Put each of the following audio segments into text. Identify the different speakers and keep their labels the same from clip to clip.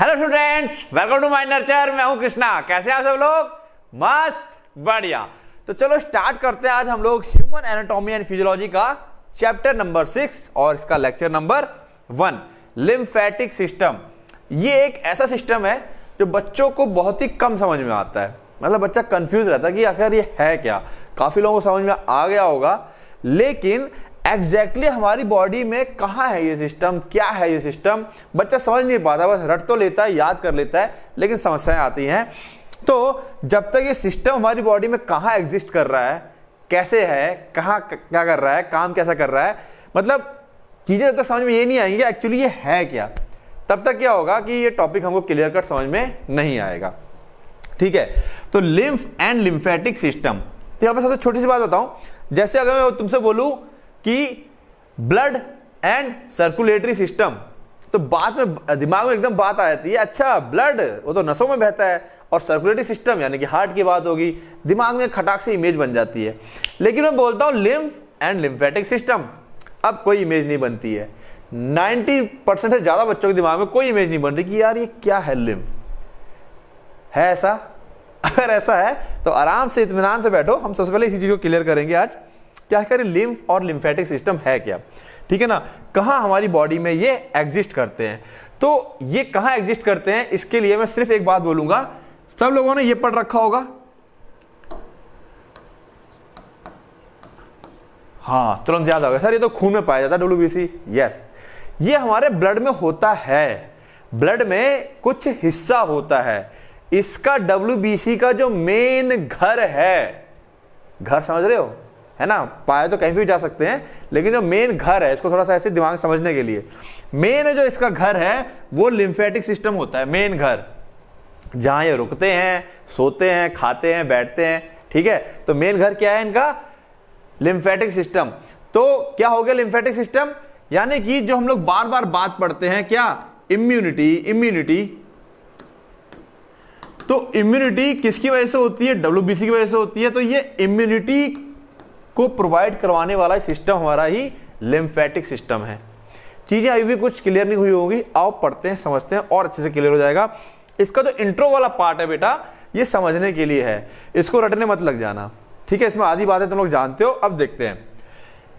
Speaker 1: hello students welcome to my nurture मैं हूं कृष्णा कैसे आप सब लोग मस्त बढ़िया तो चलो स्टार्ट करते हैं आज हम लोग ह्यूमन एनाटॉमी एंड फिजियोलॉजी का चैप्टर नंबर सिक्स और इसका lecture number one lymphatic system ये एक ऐसा सिस्टम है जो बच्चों को बहुत ही कम समझ में आता है मतलब बच्चा कंफ्यूज रहता है कि आखिर ये है क्या काफ़ी लोगों को समझ में आ गया होगा लेकिन एग्जैक्टली exactly हमारी बॉडी में कहाँ है ये सिस्टम क्या है ये सिस्टम बच्चा समझ नहीं पाता बस रट तो लेता है याद कर लेता है लेकिन समस्याएं आती हैं तो जब तक ये सिस्टम हमारी बॉडी में कहाँ एग्जिस्ट कर रहा है कैसे है कहाँ क्या कर रहा है काम कैसा कर रहा है मतलब चीज़ें जब तक समझ में ये नहीं आएंगी एक्चुअली ये है क्या तब तक क्या होगा कि ये टॉपिक हमको क्लियर कट समझ में नहीं आएगा ठीक है तो लिम्फ एंड लिम्फेटिक सिस्टम तो यहाँ पर सबसे छोटी सी बात बताऊं जैसे अगर मैं तुमसे बोलूँ कि ब्लड एंड सर्कुलेटरी सिस्टम तो बात में दिमाग में एकदम बात आ जाती है अच्छा ब्लड वो तो नसों में बहता है और सर्कुलेटरी सिस्टम यानी कि हार्ट की बात होगी दिमाग में खटाक से इमेज बन जाती है लेकिन मैं बोलता हूँ लिम्फ एंड लिम्फेटिक सिस्टम अब कोई इमेज नहीं बनती है 90 परसेंट से ज़्यादा बच्चों के दिमाग में कोई इमेज नहीं बन रही कि यार ये क्या है लिम्फ है ऐसा अगर ऐसा है तो आराम से इतमान से बैठो हम सबसे पहले इसी चीज़ को क्लियर करेंगे आज कि आखिर लिम्फ और लिम्फेटिक सिस्टम है क्या ठीक है ना कहाँ हमारी बॉडी में ये एग्जिस्ट करते हैं तो ये कहाँ एग्जिस्ट करते हैं इसके लिए मैं सिर्फ एक बात बोलूंगा सब लोगों ने ये पढ़ रखा होगा हाँ तुरंत याद आ गया सर ये तो खून में पाया जाता है डब्ल्यू यस ये हमारे ब्लड में होता है ब्लड में कुछ हिस्सा होता है इसका डब्ल्यू का जो मेन घर है घर समझ रहे हो है ना पाया तो कहीं भी जा सकते हैं लेकिन जो मेन घर है इसको थोड़ा सा ऐसे दिमाग समझने के लिए मेन जो इसका घर है वो लिम्फेटिक सिस्टम होता है मेन घर जहां ये रुकते हैं सोते हैं खाते हैं बैठते हैं ठीक है तो मेन घर क्या है इनका लिम्फेटिक सिस्टम तो क्या हो गया लिम्फेटिक सिस्टम यानी कि जो हम लोग बार बार बात पढ़ते हैं क्या इम्यूनिटी इम्यूनिटी तो इम्यूनिटी किसकी वजह से होती है डब्ल्यू की वजह से होती है तो ये इम्यूनिटी को प्रोवाइड करवाने वाला सिस्टम हमारा ही लिम्फेटिक सिस्टम है चीज़ें अभी भी कुछ क्लियर नहीं हुई होगी आओ पढ़ते हैं समझते हैं और अच्छे से क्लियर हो जाएगा इसका जो इंट्रो वाला पार्ट है बेटा ये समझने के लिए है इसको रटने मत लग जाना ठीक है इसमें आधी बातें तुम लोग जानते हो अब देखते हैं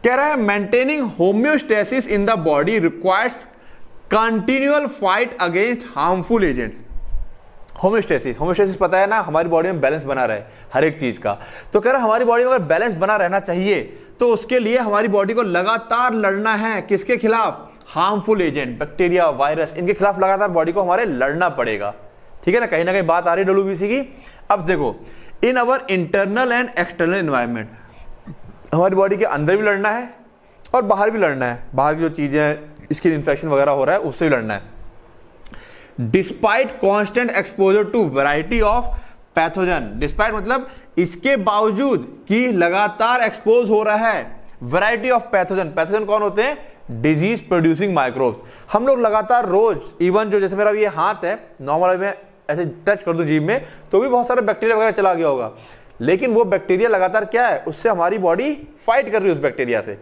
Speaker 1: कह रहा है maintaining homeostasis in the body requires continual fight against harmful agents homeostasis homeostasis पता है ना हमारी बॉडी में बैलेंस बना रहे हर एक चीज़ का तो कह रहा हमारी बॉडी में अगर बैलेंस बना रहना चाहिए तो उसके लिए हमारी बॉडी को लगातार लड़ना है किसके खिलाफ हार्मफुल एजेंट बैक्टीरिया वायरस इनके खिलाफ लगातार बॉडी को हमारे लड़ना पड़ेगा ठीक है ना कहीं ना कहीं बात आ रही है डब्ल्यू की अब देखो in our internal and external environment हमारी बॉडी के अंदर भी लड़ना है और बाहर भी लड़ना है बाहर की जो चीज़ें हैं स्किन इन्फेक्शन वगैरह हो रहा है उससे भी लड़ना है despite constant exposure to variety of pathogen despite मतलब इसके बावजूद कि लगातार एक्सपोज हो रहा है वैरायटी ऑफ पैथोजन पैथोजन कौन होते हैं डिजीज प्रोड्यूसिंग माइक्रोब्स हम लोग लगातार रोज इवन जो जैसे मेरा ये हाथ है नॉर्मल में ऐसे टच कर दू जीव में तो भी बहुत सारे बैक्टीरिया वगैरह चला गया होगा लेकिन वो बैक्टीरिया लगातार क्या है उससे हमारी बॉडी फाइट कर रही है उस बैक्टीरिया से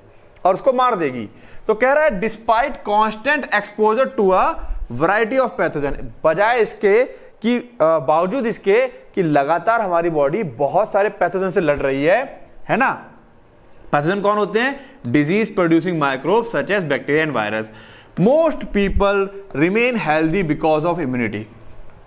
Speaker 1: और उसको मार देगी तो कह रहा है despite constant exposure to a variety of pathogen बजाय इसके कि बावजूद इसके कि लगातार हमारी बॉडी बहुत सारे पैथोजन से लड़ रही है है ना पैथोजन कौन होते हैं disease producing microbe such as bacteria and virus most people remain healthy because of immunity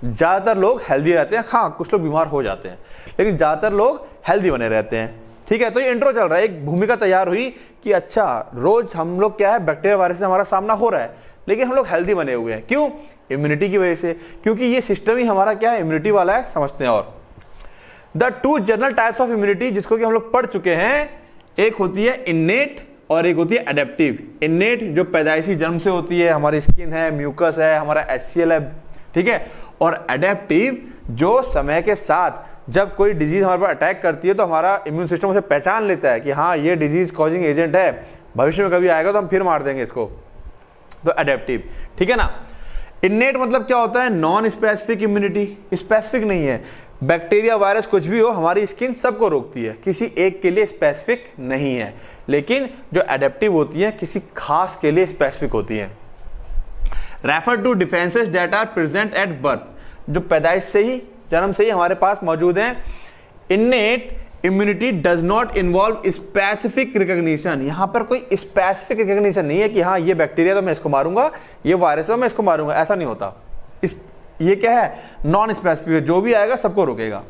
Speaker 1: ज़्यादातर लोग हेल्दी रहते हैं हाँ कुछ लोग बीमार हो जाते हैं लेकिन ज़्यादातर लोग हेल्दी बने रहते हैं ठीक है तो ये इंट्रो चल रहा है एक भूमिका तैयार हुई कि अच्छा रोज हम लोग क्या है बैक्टीरिया वायरस से हमारा सामना हो रहा है लेकिन हम लोग हेल्दी बने हुए हैं क्यों इम्यूनिटी की वजह से क्योंकि ये सिस्टम ही हमारा क्या है इम्यूनिटी वाला है समझते हैं और the two general types of immunity जिसको कि हम लोग पढ़ चुके हैं एक होती है इन्नेट और एक होती है एडेप्टिव इननेट जो पैदाइशी जन्म से होती है हमारी स्किन है म्यूकस है हमारा एच है ठीक है और एडेप्टिव जो समय के साथ जब कोई डिजीज हमारे पर अटैक करती है तो हमारा इम्यून सिस्टम उसे पहचान लेता है कि हाँ ये डिजीज कॉजिंग एजेंट है भविष्य में कभी आएगा तो हम फिर मार देंगे इसको तो अडेप्टिव ठीक है ना इननेट मतलब क्या होता है नॉन स्पेसिफिक इम्यूनिटी स्पेसिफिक नहीं है बैक्टीरिया वायरस कुछ भी हो हमारी स्किन सबको रोकती है किसी एक के लिए स्पेसिफिक नहीं है लेकिन जो एडेप्टिव होती है किसी खास के लिए स्पेसिफिक होती है refer to defences that are present at birth जो पैदाइश से ही जन्म से ही हमारे पास मौजूद है innate immunity does not involve specific recognition यहां पर कोई स्पेसिफिक रिकग्निशन नहीं है कि हाँ ये बैक्टीरिया तो मैं इसको मारूंगा ये वायरस तो मैं इसको मारूंगा ऐसा नहीं होता इस ये क्या है नॉन स्पेसिफिक जो भी आएगा सबको रोकेगा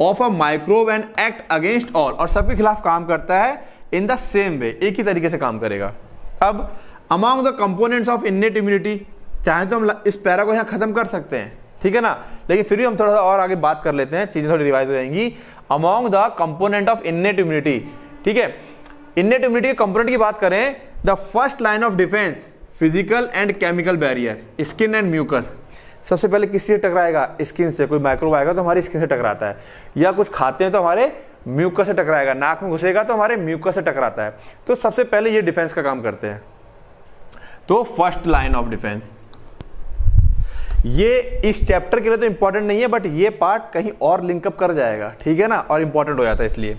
Speaker 1: of a microbe and act against all और सबके खिलाफ काम करता है इन द सेम वे एक ही तरीके से काम करेगा अब among the components of innate immunity चाहे तो हम इस पैरा को यहां खत्म कर सकते हैं ठीक है ना लेकिन फिर भी हम थोड़ा सा और आगे बात कर लेते हैं चीज़ें थोड़ी रिवाइज हो जाएंगी among the component of innate immunity ठीक है इन्नेट इम्यूनिटी के कंपोनेंट की बात करें the first line of defence physical and chemical barrier skin and mucus सबसे पहले किससे टकराएगा स्किन से कोई माइक्रोब आएगा तो हमारी स्किन से टकराता है या कुछ खाते हैं तो हमारे म्यूकस से टकराएगा नाक में घुसेगा तो हमारे म्यूकस से टकराता है तो सबसे पहले ये डिफेंस का काम करते हैं तो फर्स्ट लाइन ऑफ डिफेंस ये इस चैप्टर के लिए तो इंपॉर्टेंट नहीं है बट ये पार्ट कहीं और लिंकअप कर जाएगा ठीक है ना और इंपॉर्टेंट हो जाता है इसलिए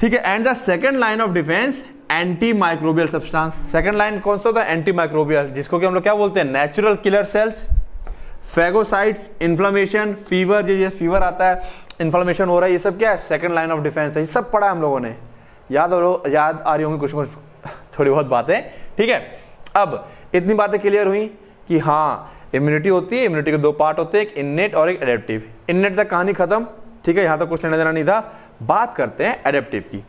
Speaker 1: ठीक है and the second line of defence antimicrobial substance second line कौन सा होता है एंटी माइक्रोबियल जिसको कि हम लोग क्या बोलते हैं natural killer cells phagocytes inflammation fever जो ये फीवर आता है इन्फ्लामेशन हो रहा है ये सब क्या है सेकेंड लाइन ऑफ डिफेंस है ये सब पढ़ा है हम लोगों ने याद हो याद आ रही होंगी कुछ कुछ थोड़ी बहुत बातें ठीक है अब इतनी बातें क्लियर हुई कि हाँ इम्यूनिटी होती है इम्यूनिटी के दो पार्ट होते हैं एक इननेट और एक एडेप्टिव इननेट तक कहानी खत्म ठीक है यहां तक कुछ लेना देना नहीं था बात करते हैं एडेप्टिव की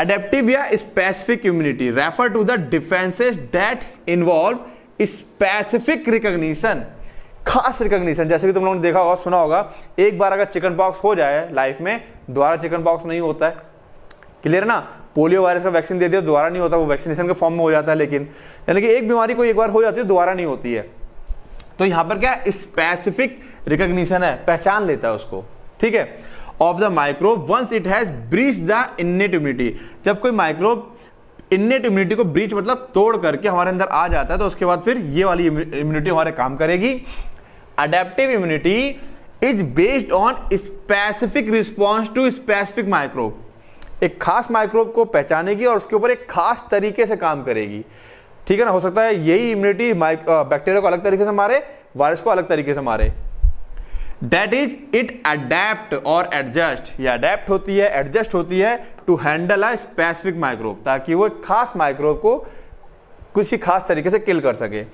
Speaker 1: एडेप्टिव या specific immunity refer to the defences that involve specific recognition खास रिकग्निशन जैसे कि तुम लोगों ने देखा होगा सुना होगा एक बार अगर चिकन पॉक्स हो जाए लाइफ में दोबारा चिकन पॉक्स नहीं होता है क्लियर ना पोलियो वायरस का वैक्सीन दे दिया दोबारा नहीं होता वो वैक्सीनेशन के फॉर्म में हो जाता है लेकिन यानी कि एक बीमारी को एक बार हो जाती है दोबारा नहीं होती है तो यहां पर क्या स्पेसिफिक रिकॉग्निशन है पहचान लेता है उसको ठीक है of the microbe once it has breach the innate immunity जब कोई माइक्रोब इन्नेट इम्यूनिटी को ब्रीच मतलब तोड़ करके हमारे अंदर आ जाता है तो उसके बाद फिर ये वाली इम्यूनिटी हमारे काम करेगी adaptive immunity is based on specific response to specific microbe एक खास माइक्रोब को पहचानेगी और उसके ऊपर एक खास तरीके से काम करेगी ठीक है ना हो सकता है यही इम्यूनिटी बैक्टीरिया को अलग तरीके से मारे वायरस को अलग तरीके से मारे दैट इज इट अडेप्ट और एडजस्ट ये अडेप्ट होती है एडजस्ट होती है to handle a specific microbe ताकि वो खास माइक्रोब को किसी खास तरीके से किल कर सके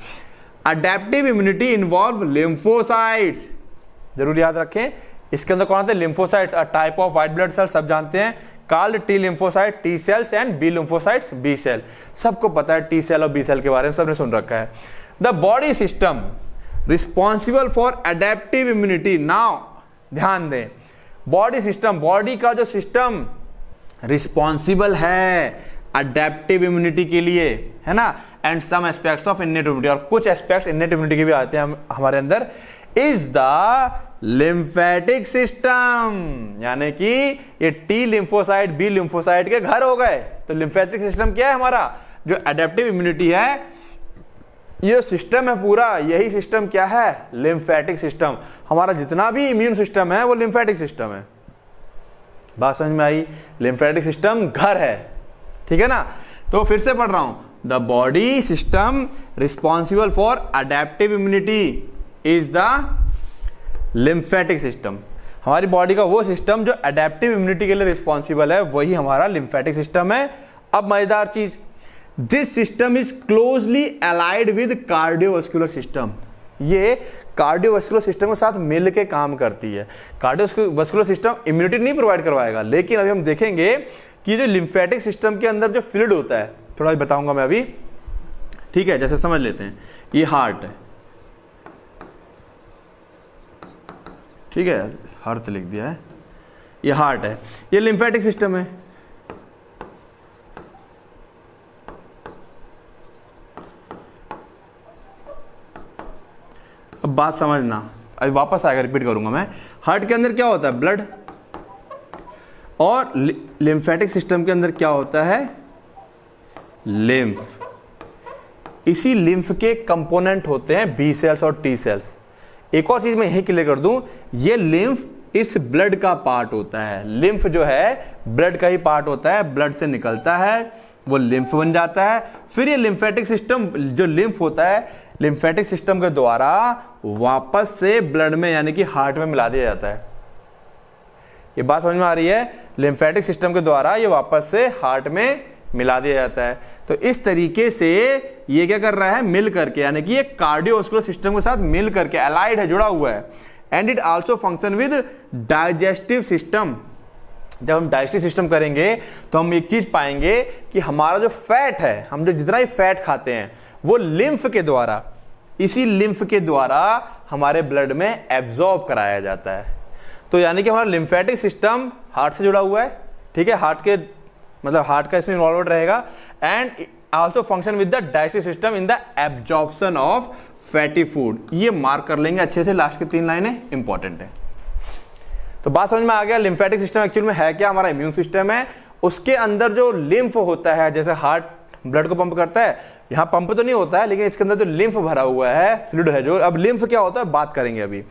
Speaker 1: अडेप्टिव इम्यूनिटी इन्वॉल्व लिम्फोसाइट्स जरूर याद रखें इसके अंदर कौन आते हैं lymphocytes type of white blood cell सब जानते हैं called T lymphocyte T cells and B lymphocytes B cell सबको पता है टी सेल और बी सेल के बारे में सबने सुन रखा है the body system responsible for adaptive immunity now ध्यान दें बॉडी सिस्टम बॉडी का जो सिस्टम रिस्पॉन्सिबल है अडेप्टिव इम्यूनिटी के लिए है ना and some aspects of innate immunity और कुछ एस्पेक्ट्स इन्नेट इम्यूनिटी के भी आते हैं हम हमारे अंदर इज द लिम्फेटिक सिस्टम यानी कि ये टी लिम्फोसाइट बी लिम्फोसाइट के घर हो गए तो लिम्फेटिक सिस्टम क्या है हमारा जो एडेप्टिव इम्यूनिटी है ये सिस्टम है पूरा यही सिस्टम क्या है लिम्फेटिक सिस्टम हमारा जितना भी इम्यून सिस्टम है वो लिम्फेटिक सिस्टम है बात समझ में आई लिम्फेटिक सिस्टम घर है ठीक है ना तो फिर से पढ़ रहा हूं the body system responsible for adaptive immunity is the lymphatic system हमारी बॉडी का वो सिस्टम जो अडेप्टिव इम्यूनिटी के लिए रिस्पॉन्सिबल है वही हमारा लिम्फेटिक सिस्टम है अब मजेदार चीज this system is closely allied with cardiovascular system ये कार्डियोवास्कुलर सिस्टम के साथ मिल के काम करती है कार्डियोवास्कुलर सिस्टम इम्यूनिटी नहीं प्रोवाइड करवाएगा लेकिन अभी हम देखेंगे कि जो लिम्फेटिक सिस्टम के अंदर जो फ्लूड होता है थोड़ा बताऊंगा मैं अभी ठीक है जैसे समझ लेते हैं ये हार्ट है ठीक है हर्थ लिख दिया है ये हार्ट है ये लिम्फेटिक सिस्टम है अब बात समझना अभी वापस आएगा रिपीट करूंगा मैं हार्ट के अंदर क्या होता है ब्लड और लिम्फेटिक सिस्टम के अंदर क्या होता है लिम्फ इसी लिम्फ के कंपोनेंट होते हैं बी सेल्स और टी सेल्स एक और चीज मैं यही क्लियर कर दूं ये लिम्फ इस ब्लड का पार्ट होता है लिम्फ जो है ब्लड का ही पार्ट होता है ब्लड से निकलता है वो लिम्फ बन जाता है फिर ये लिम्फेटिक सिस्टम जो लिम्फ होता है लिम्फेटिक सिस्टम के द्वारा वापस से ब्लड में यानी कि हार्ट में मिला दिया जाता है ये बात समझ में आ रही है लिम्फेटिक सिस्टम के द्वारा ये वापस से हार्ट में मिला दिया जाता है तो इस तरीके से ये क्या कर रहा है मिल करके यानी कि ये कार्डियोस्कुलर सिस्टम के साथ मिल करके अलाइड है जुड़ा हुआ है and it also function with digestive system जब हम डाइजेस्टिव सिस्टम करेंगे तो हम एक चीज पाएंगे कि हमारा जो फैट है हम जो जितना ही फैट खाते हैं वो लिम्फ के द्वारा इसी लिम्फ के द्वारा हमारे ब्लड में एब्जॉर्ब कराया जाता है तो यानी कि हमारा लिम्फेटिक सिस्टम हार्ट से जुड़ा हुआ है ठीक है हार्ट के मतलब हार्ट का इसमें इन्वॉल्व रहेगा and also function with the digestive system in the absorption of fatty food ये मार्क कर लेंगे अच्छे से लास्ट की तीन लाइनें इंपॉर्टेंट है तो बात समझ में आ गया लिम्फेटिक सिस्टम एक्चुअल में है क्या हमारा इम्यून सिस्टम है उसके अंदर जो लिम्फ होता है जैसे हार्ट ब्लड को पंप करता है यहां पंप तो नहीं होता है लेकिन इसके अंदर जो लिम्फ भरा हुआ है फ्लूड है जो अब लिम्फ क्या होता है बात करेंगे अभी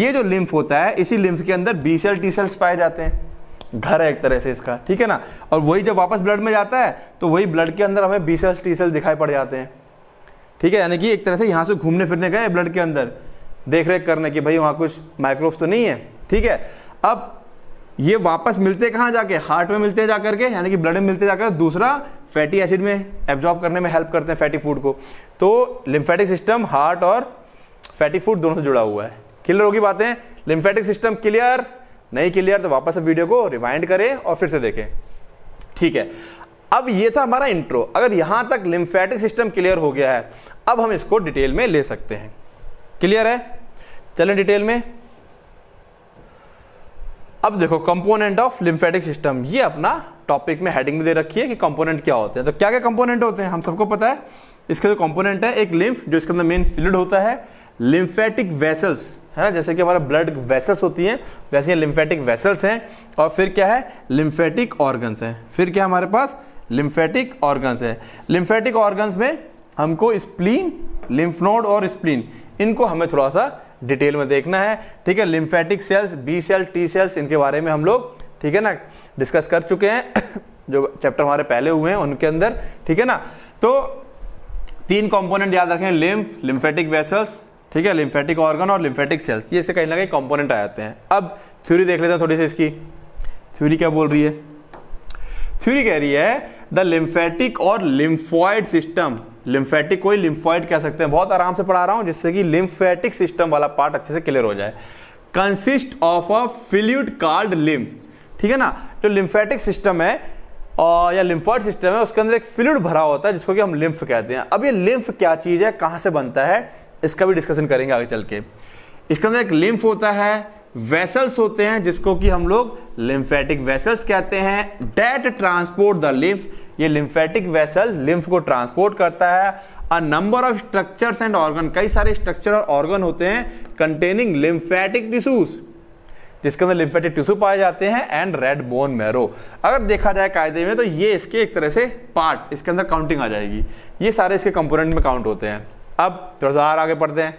Speaker 1: ये जो लिम्फ होता है इसी लिम्फ के अंदर बी सेल टी सेल्स पाए जाते हैं घर है एक तरह से इसका ठीक है ना और वही जब वापस ब्लड में जाता है तो वही ब्लड के अंदर हमें बी सेल्स टी सेल्स दिखाई पड़ जाते हैं ठीक है यानी कि एक तरह से यहाँ से घूमने फिरने गए ब्लड के अंदर देख रेख करने की भाई वहाँ कुछ माइक्रोब्स तो नहीं है ठीक है अब ये वापस मिलते कहाँ जाके हार्ट में मिलते हैं जा करके यानी कि ब्लड में मिलते जाकर दूसरा फैटी एसिड में एब्जॉर्ब करने में हेल्प करते हैं फैटी फूड को तो लिम्फेटिक सिस्टम हार्ट और फैटी फूड दोनों से जुड़ा हुआ है क्लियर होगी बातें लिम्फेटिक सिस्टम क्लियर नहीं क्लियर तो वापस वीडियो को रिवाइंड करें और फिर से देखें ठीक है अब ये था हमारा इंट्रो अगर यहां तक लिम्फेटिक सिस्टम क्लियर हो गया है अब हम इसको डिटेल में ले सकते हैं क्लियर है चलें डिटेल में अब देखो कंपोनेंट ऑफ लिम्फेटिक सिस्टम ये अपना टॉपिक में हेडिंग में दे रखी है कि कंपोनेंट क्या होते हैं तो क्या क्या कंपोनेंट होते हैं हम सबको पता है इसके जो कंपोनेंट है एक लिम्फ जो इसके अंदर मेन फ्लूड होता है लिम्फेटिक वेसल्स है ना जैसे कि हमारे ब्लड वेसल्स होती हैं वैसे ये लिम्फेटिक वेसल्स हैं और फिर क्या है लिम्फेटिक ऑर्गन्स हैं फिर क्या हमारे पास लिम्फेटिक ऑर्गन्स है लिम्फेटिक ऑर्गन्स में हमको स्प्लीन लिम्फ नोड और स्प्लीन इनको हमें थोड़ा सा डिटेल में देखना है ठीक है lymphatic cells B cell T cells इनके बारे में हम लोग ठीक है ना डिस्कस कर चुके हैं जो चैप्टर हमारे पहले हुए हैं उनके अंदर ठीक है ना तो तीन कंपोनेंट याद रखें लिम्फ लिम्फेटिक वेसल्स ठीक है लिम्फेटिक ऑर्गन और लिम्फेटिक सेल्स ये इससे कहीं ना कहीं कॉम्पोनेंट आ जाते हैं अब थ्योरी देख लेते हैं थोड़ी सी इसकी थ्योरी क्या बोल रही है थ्योरी कह रही है द लिम्फेटिक और लिम्फॉइड सिस्टम लिम्फेटिक कोई लिम्फॉइड कह सकते हैं बहुत आराम से पढ़ा रहा हूं जिससे कि लिम्फेटिक सिस्टम वाला पार्ट अच्छे से क्लियर हो जाए consist of a fluid called lymph ठीक है ना जो लिम्फेटिक सिस्टम है और या लिम्फॉइड सिस्टम है उसके अंदर एक फिल्यूड भरा होता है जिसको कि हम लिम्फ कहते हैं अब ये लिम्फ क्या चीज़ है कहां से बनता है इसका भी डिस्कशन करेंगे आगे चल के इसके अंदर एक लिम्फ होता है वेसल्स होते हैं जिसको कि हम लोग लिम्फेटिक वेसल्स कहते हैं डेट ट्रांसपोर्ट द लिम्फ ये लिम्फेटिक वेसल लिम्फ को ट्रांसपोर्ट करता है a number of structures and organ कई सारे स्ट्रक्चर और ऑर्गन होते हैं कंटेनिंग लिम्फेटिक टिश्यूज जिसके अंदर लिम्फेटिक टिश्यू पाए जाते हैं एंड रेड बोन मैरो अगर देखा जाए कायदे में तो ये इसके एक तरह से पार्ट इसके अंदर काउंटिंग आ जाएगी ये सारे इसके कंपोनेंट में काउंट होते हैं अब थोड़ा सा आगे पढ़ते हैं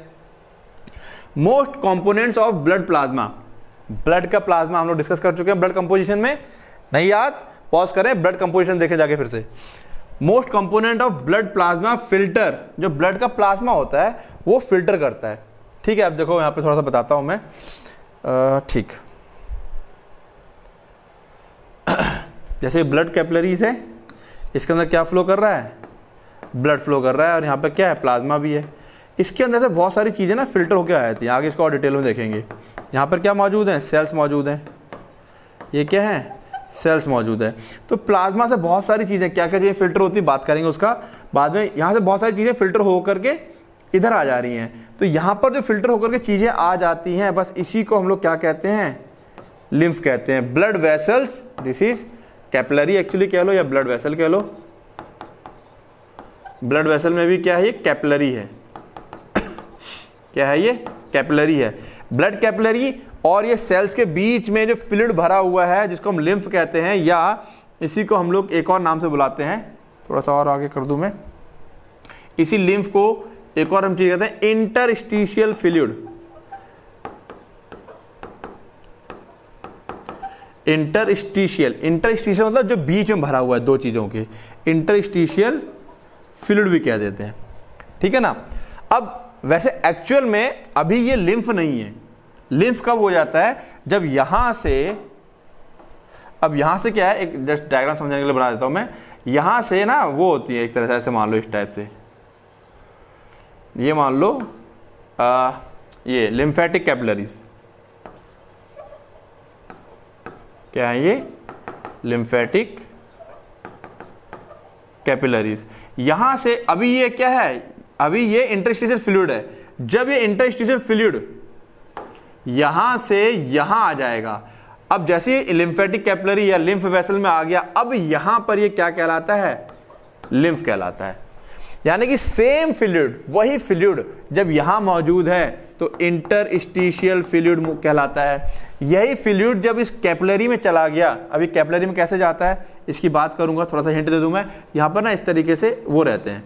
Speaker 1: most components of blood plasma blood का प्लाज्मा हम लोग डिस्कस कर चुके हैं ब्लड कंपोजिशन में नहीं याद पॉज करें ब्लड कंपोजिशन देखें जाके फिर से most component of blood plasma filter जो ब्लड का प्लाज्मा होता है वो फिल्टर करता है ठीक है अब देखो यहां पे थोड़ा सा बताता हूं मैं ठीक जैसे ब्लड कैपलरीज है इसके अंदर क्या फ्लो कर रहा है ब्लड फ्लो कर रहा है और यहाँ पर क्या है प्लाज्मा भी है इसके अंदर से बहुत सारी चीज़ें ना फिल्टर होकर आ जाती हैं आगे इसको और डिटेल में देखेंगे यहाँ पर क्या मौजूद हैं सेल्स मौजूद हैं ये क्या है सेल्स मौजूद है तो प्लाज्मा से बहुत सारी चीज़ें क्या क्या चीज़ें फिल्टर होती बात करेंगे उसका बाद में यहाँ से बहुत सारी चीज़ें फिल्टर हो करके इधर आ जा रही हैं तो यहाँ पर जो फिल्टर होकर के चीज़ें आ जाती हैं बस इसी को हम लोग क्या कहते हैं लिम्फ कहते हैं blood vessels this is capillary actually कह लो या ब्लड वेसल कह लो ब्लड वेसल में भी क्या है ये कैपलरी है क्या है ये कैपलरी है ब्लड कैपलरी और ये सेल्स के बीच में जो फ्लूड भरा हुआ है जिसको हम लिम्फ कहते हैं या इसी को हम लोग एक और नाम से बुलाते हैं थोड़ा सा और आगे कर दूं मैं इसी लिम्फ को एक और हम चीज कहते हैं इंटरस्टिशियल फ्लूड इंटरस्टिशियल इंटरस्टिशियल मतलब जो बीच में भरा हुआ है दो चीजों के इंटरस्टिशियल फ्लूड भी कह देते हैं ठीक है ना अब वैसे एक्चुअल में अभी ये लिम्फ नहीं है लिम्फ कब हो जाता है जब यहां से अब यहां से क्या है एक जस्ट डायग्राम समझाने के लिए बना देता हूं मैं यहां से ना वो होती है एक तरह से ऐसे मान लो इस टाइप से ये मान लो आ, ये लिम्फेटिक कैपिलरीज क्या है ये लिम्फेटिक कैपिलरीज यहां से अभी ये क्या है अभी ये इंटरस्टिशियल फ्लूड है जब ये इंटरस्टिशियल फ्लूड यहां से यहां आ जाएगा अब जैसे ये लिम्फेटिक कैपलरी या लिम्फ वेसल में आ गया अब यहां पर ये क्या कहलाता है लिम्फ कहलाता है यानी कि सेम फिल्यूड वही फिल्यूड जब यहां मौजूद है तो इंटरस्टिशियल फिल्यूड कहलाता है यही फिल्यूड जब इस कैपलरी में चला गया अभी कैपलरी में कैसे जाता है इसकी बात करूंगा थोड़ा सा हिंट दे दूं मैं यहां पर ना इस तरीके से वो रहते हैं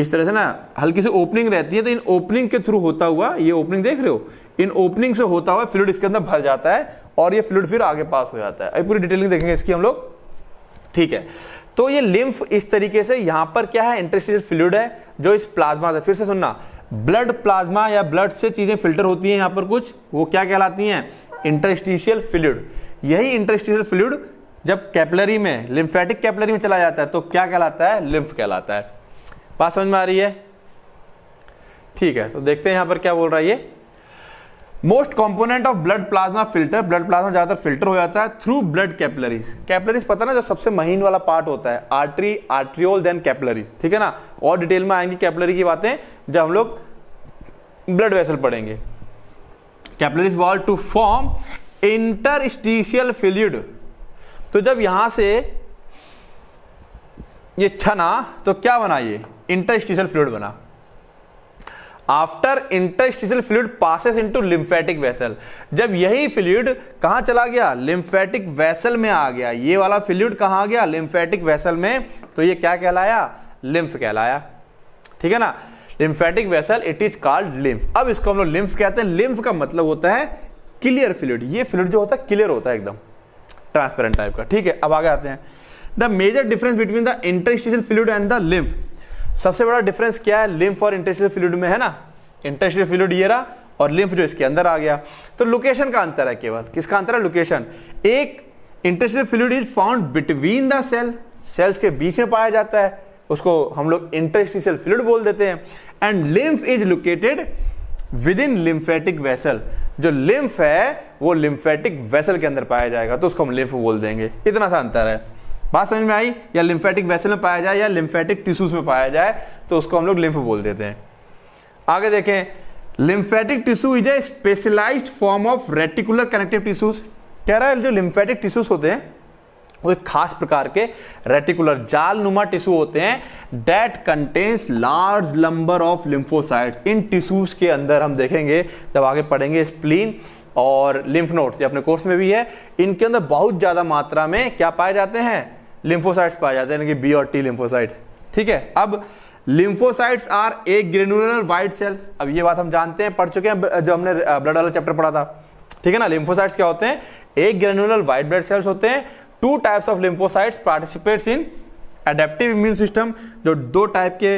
Speaker 1: इस तरह से ना हल्की सी ओपनिंग रहती है तो इन ओपनिंग के थ्रू होता हुआ ये ओपनिंग देख रहे हो इन ओपनिंग से होता हुआ फ्लूड इसके अंदर भर जाता है और ये फ्लूड फिर आगे पास हो जाता है अभी पूरी डिटेलिंग देखेंगे इसकी हम लोग ठीक है तो ये लिम्फ इस तरीके से यहां पर क्या है इंटरस्टिशियल फ्लूड है जो इस प्लाज्मा से फिर से सुनना ब्लड प्लाज्मा या ब्लड से चीजें फिल्टर होती हैं यहां पर कुछ वो क्या कहलाती हैं इंटरस्टिशियल फ्लूड यही इंटरस्टिशियल फ्लूड जब कैपलरी में लिम्फेटिक कैपलरी में चला जाता है तो क्या कहलाता है लिम्फ कहलाता है बात समझ में आ रही है ठीक है तो देखते हैं यहां पर क्या बोल रहा है ये most component of blood plasma filter blood plasma ज्यादातर फिल्टर हो जाता है थ्रू ब्लड कैपिलरीज कैपिलरीज पता ना जो सबसे महीन वाला पार्ट होता है आर्टरी आर्ट्रियोल देन कैपिलरीज ठीक है ना और डिटेल में आएंगी कैपिलरी की बातें जब हम लोग ब्लड वेसल पढ़ेंगे capillaries wall to form interstitial fluid तो जब यहां से ये छना तो क्या बना ये इंटरस्टीशियल फ्लूड बना after interstitial fluid passes into lymphatic vessel जब यही फ्लूड कहाँ चला गया लिम्फेटिक वेसल में आ गया ये वाला फ्लूड कहाँ आ गया लिम्फेटिक वेसल में तो ये क्या कहलाया लिम्फ कहलाया ठीक है ना lymphatic vessel it is called lymph अब इसको हम लोग लिम्फ कहते हैं लिम्फ का मतलब होता है क्लियर फ्लूड ये फ्लूड जो होता है क्लियर होता है एकदम ट्रांसपेरेंट टाइप का ठीक है अब आगे आते हैं the major difference between the interstitial fluid and the lymph सबसे बड़ा डिफरेंस क्या है लिम्फ और इंटेस्टिनल फ्लूड में है ना इंटेस्टिनल फ्लूड ये रहा और लिम्फ जो इसके अंदर आ गया तो लोकेशन का अंतर है केवल किसका अंतर है लोकेशन एक intestinal fluid is found between the cell cells के बीच में पाया जाता है उसको हम लोग इंटेस्टिशियल फ्लूड बोल देते हैं and lymph is located within lymphatic vessel जो लिम्फ है वो लिम्फेटिक वेसल के अंदर पाया जाएगा तो उसको हम लिम्फ बोल देंगे इतना सा अंतर है बात समझ में आई या लिम्फेटिक वेसल में पाया जाए या लिम्फेटिक टिश्यूज में पाया जाए तो उसको हम लोग लिम्फ बोल देते हैं आगे देखें lymphatic tissue is a specialise form of reticular connective tissues कह रहा है जो लिम्फेटिक टिश्यूज होते हैं वो एक खास प्रकार के रेटिकुलर जाल नुमा टिश्यू होते हैं that contains large number of lymphocytes इन टिश्यूज के अंदर हम देखेंगे जब आगे पढ़ेंगे स्प्लीन और लिम्फ नोड्स ये अपने कोर्स में भी है इनके अंदर बहुत ज़्यादा मात्रा में क्या पाए जाते हैं लिम्फोसाइट्स पाए जाते हैं यानी कि बी और टी लिम्फोसाइट्स ठीक है अब lymphocytes are agranular white cells अब ये बात हम जानते हैं पढ़ चुके हैं जो हमने ब्लड वाला चैप्टर पढ़ा था ठीक है ना लिम्फोसाइट्स क्या होते हैं agranular white blood cells होते हैं two types of lymphocytes participates in adaptive immune system जो दो टाइप के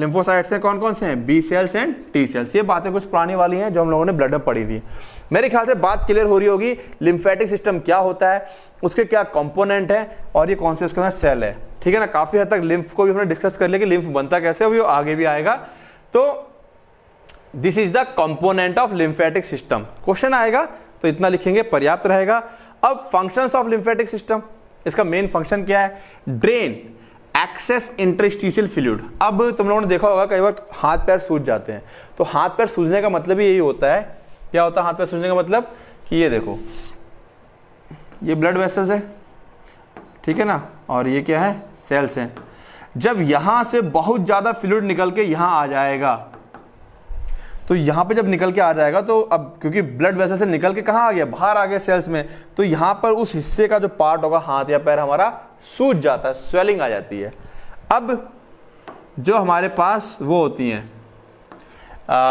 Speaker 1: लिम्फोसाइट्स हैं कौन कौन से हैं B cells and T cells ये बातें कुछ पुरानी वाली हैं जो हम लोगों ने ब्लड में पढ़ी थी मेरे ख्याल से बात क्लियर हो रही होगी लिम्फेटिक सिस्टम क्या होता है उसके क्या कंपोनेंट है और ये कौन से उसके अंदर सेल है ठीक है ना काफ़ी हद तक लिम्फ को भी हमने डिस्कस कर लिया कि लिम्फ बनता कैसे अभी आगे भी आएगा तो this is the component of lymphatic system question आएगा तो इतना लिखेंगे पर्याप्त रहेगा अब फंक्शन ऑफ लिम्फेटिक सिस्टम इसका मेन फंक्शन क्या है ड्रेन एक्सेस इंटरस्टिशियल फ्लूड अब तुम लोगों ने देखा होगा कई बार हाथ पैर सूज जाते हैं तो हाथ पैर सूजने का मतलब ही यही होता है क्या होता है हाथ पैर सूजने का मतलब कि ये देखो ये ब्लड वेसल्स है ठीक है ना और ये क्या है सेल्स हैं जब यहां से बहुत ज़्यादा फ्लूड निकल के यहां आ जाएगा तो यहां पे जब निकल के आ जाएगा तो अब क्योंकि ब्लड वेसल से निकल के कहा आ गया बाहर आ गया सेल्स में तो यहां पर उस हिस्से का जो पार्ट होगा हाथ या पैर हमारा सूज जाता है स्वेलिंग आ जाती है अब जो हमारे पास वो होती हैं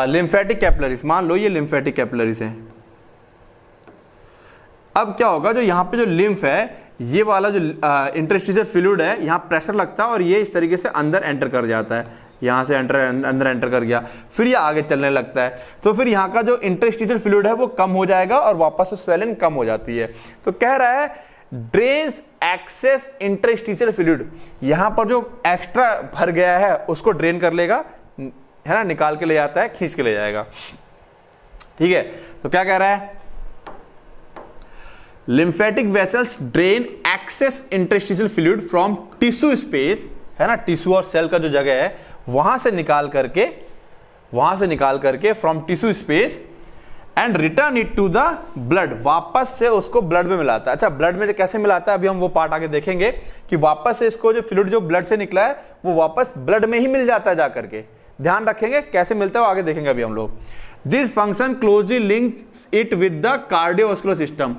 Speaker 1: लिम्फेटिक कैपलरीज मान लो ये लिम्फेटिक कैपलरीज हैं अब क्या होगा जो यहाँ पे जो लिम्फ है ये वाला जो इंटरस्टिशियल फ्लूड है यहाँ प्रेशर लगता है और ये इस तरीके से अंदर एंटर कर जाता है यहाँ से एंटर अंदर एंटर कर गया फिर ये आगे चलने लगता है तो फिर यहाँ का जो इंटरस्टिशियल फ्लूड है वो कम हो जाएगा और वापस से स्वेलिंग कम हो जाती है तो कह रहा है ड्रेन्स एक्सेस इंटरस्टिशियल फ्लूड यहाँ पर जो एक्स्ट्रा भर गया है उसको ड्रेन कर लेगा है ना निकाल के ले जाता है खींच के ले जाएगा ठीक है तो क्या कह रहा है lymphatic vessels drain excess interstitial fluid from tissue space है ना टिश्यू और सेल का जो जगह है वहां से निकाल करके वहां से निकाल करके from tissue space and return it to the blood वापस से उसको ब्लड में मिलाता है अच्छा ब्लड में कैसे मिलाता है अभी हम वो पार्ट आगे देखेंगे कि वापस से इसको जो फ्लूड जो ब्लड से निकला है वो वापस ब्लड में ही मिल जाता है जाकर के ध्यान रखेंगे कैसे मिलता है आगे देखेंगे अभी हम लोग this function closely link it with the cardiovascular system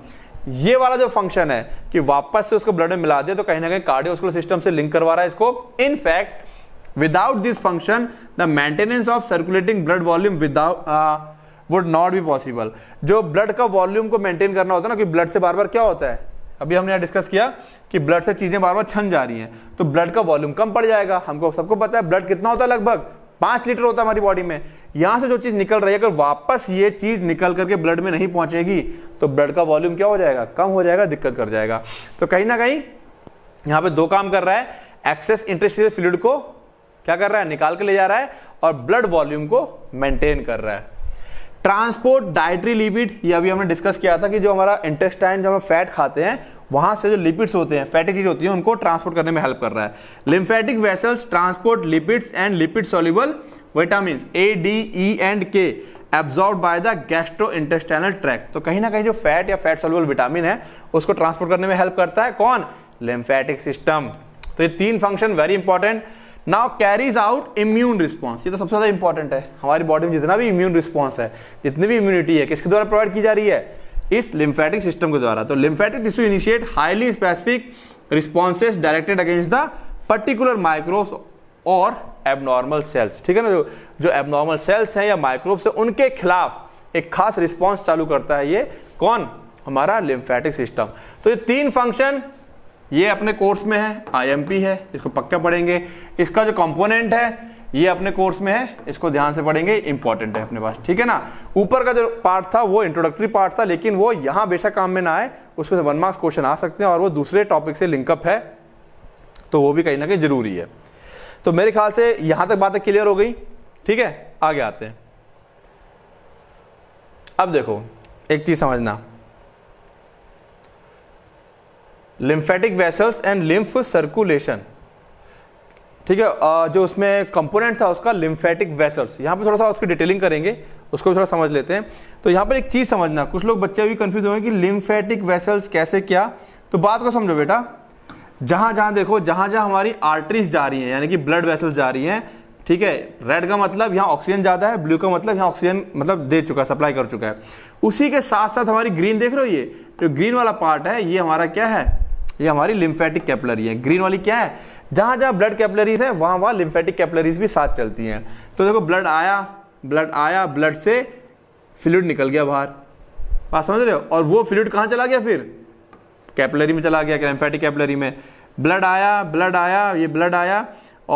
Speaker 1: ये वाला जो फंक्शन है कि वापस से उसको ब्लड में मिला दे तो कहीं ना कहीं कार्डियोस्कुलर सिस्टम से लिंक करवा रहा है इसको in fact without this function the maintenance of circulating blood volume without would not be possible जो ब्लड का वॉल्यूम को मेंटेन करना होता है ना कि ब्लड से बार बार क्या होता है अभी हमने डिस्कस किया कि ब्लड से चीजें बार बार छन जा रही हैं तो ब्लड का वॉल्यूम कम पड़ जाएगा हमको सबको पता है ब्लड कितना होता है लगभग पांच लीटर होता है हमारी बॉडी में यहां से जो चीज निकल रही है अगर वापस ये चीज निकल करके ब्लड में नहीं पहुंचेगी तो ब्लड का वॉल्यूम क्या हो जाएगा कम हो जाएगा दिक्कत कर जाएगा तो कहीं ना कहीं यहां पे दो काम कर रहा है एक्सेस इंटरस्टिशियल फ्लूड को क्या कर रहा है निकाल के ले जा रहा है और ब्लड वॉल्यूम को मेंटेन कर रहा है ट्रांसपोर्ट डाइटरी लिपिड ये अभी हमने डिस्कस किया था कि जो हमारा इंटेस्टाइन जो हम फैट खाते हैं वहां से जो लिपिड्स होते हैं फैटी चीज होती है उनको ट्रांसपोर्ट करने में हेल्प कर रहा है lymphatic vessels transport lipids and lipid soluble vitamin A D E and K absorb by the gastrointestinal tract तो कहीं ना कहीं जो फैट या फैट सोल्यूबल विटामिन है उसको ट्रांसपोर्ट करने में हेल्प करता है कौन लिम्फेटिक सिस्टम तो ये तीन function very important now carries out immune response ये तो सबसे ज्यादा इंपॉर्टेंट है हमारी बॉडी में जितना भी इम्यून रिस्पॉन्स है जितनी भी इम्यूनिटी है किसके द्वारा प्रोवाइड की जा रही है इस लिम्फेटिक सिस्टम के द्वारा तो lymphatic tissue initiate highly specific responses directed against the particular microbes और एबनॉर्मल सेल्स ठीक है ना जो जो एबनॉर्मल सेल्स हैं या माइक्रोब्स हैं उनके खिलाफ एक खास रिस्पॉन्स चालू करता है ये कौन हमारा लिम्फेटिक सिस्टम तो ये तीन फंक्शन ये अपने कोर्स में है आईएमपी है इसको पक्का पढ़ेंगे इसका जो कंपोनेंट है ये अपने कोर्स में है इसको ध्यान से पढ़ेंगे इंपॉर्टेंट है अपने पास ठीक है ना ऊपर का जो पार्ट था वो इंट्रोडक्टरी पार्ट था लेकिन वो यहां बेशक काम में ना आए उसमें से वन मार्क्स क्वेश्चन आ सकते हैं और वो दूसरे टॉपिक से लिंकअप है तो वो भी कहीं ना कहीं जरूरी है तो मेरे ख्याल से यहां तक बातें क्लियर हो गई ठीक है आगे आते हैं अब देखो एक चीज समझना lymphatic vessels and lymph circulation ठीक है जो उसमें कंपोनेंट था उसका लिम्फेटिक वेसल्स यहाँ पे थोड़ा सा उसकी डिटेलिंग करेंगे उसको भी थोड़ा समझ लेते हैं तो यहाँ पर एक चीज़ समझना कुछ लोग बच्चे भी कंफ्यूज होंगे कि लिम्फेटिक वेसल्स कैसे क्या तो बात को समझो बेटा जहां जहां देखो जहां जहां हमारी आर्टरीज जा रही हैं यानी कि ब्लड वेसल्स जा रही हैं ठीक है रेड का मतलब यहाँ ऑक्सीजन ज़्यादा है ब्लू का मतलब यहाँ ऑक्सीजन मतलब दे चुका है सप्लाई कर चुका है उसी के साथ साथ हमारी ग्रीन देख रहे हो ये जो तो ग्रीन वाला पार्ट है ये हमारा क्या है ये हमारी लिम्फेटिक कैपलरी है ग्रीन वाली क्या है जहां जहां ब्लड कैपलरीज है वहां वहां लिम्फेटिक कैपलरीज भी साथ चलती हैं तो देखो ब्लड आया ब्लड आया ब्लड से फ्लूड निकल गया बाहर बात समझ रहे हो और वो फ्लूड कहाँ चला गया फिर कैपलरी में चला गया लिम्फेटिक कैपलरी में ब्लड आया ब्लड आया ये ब्लड आया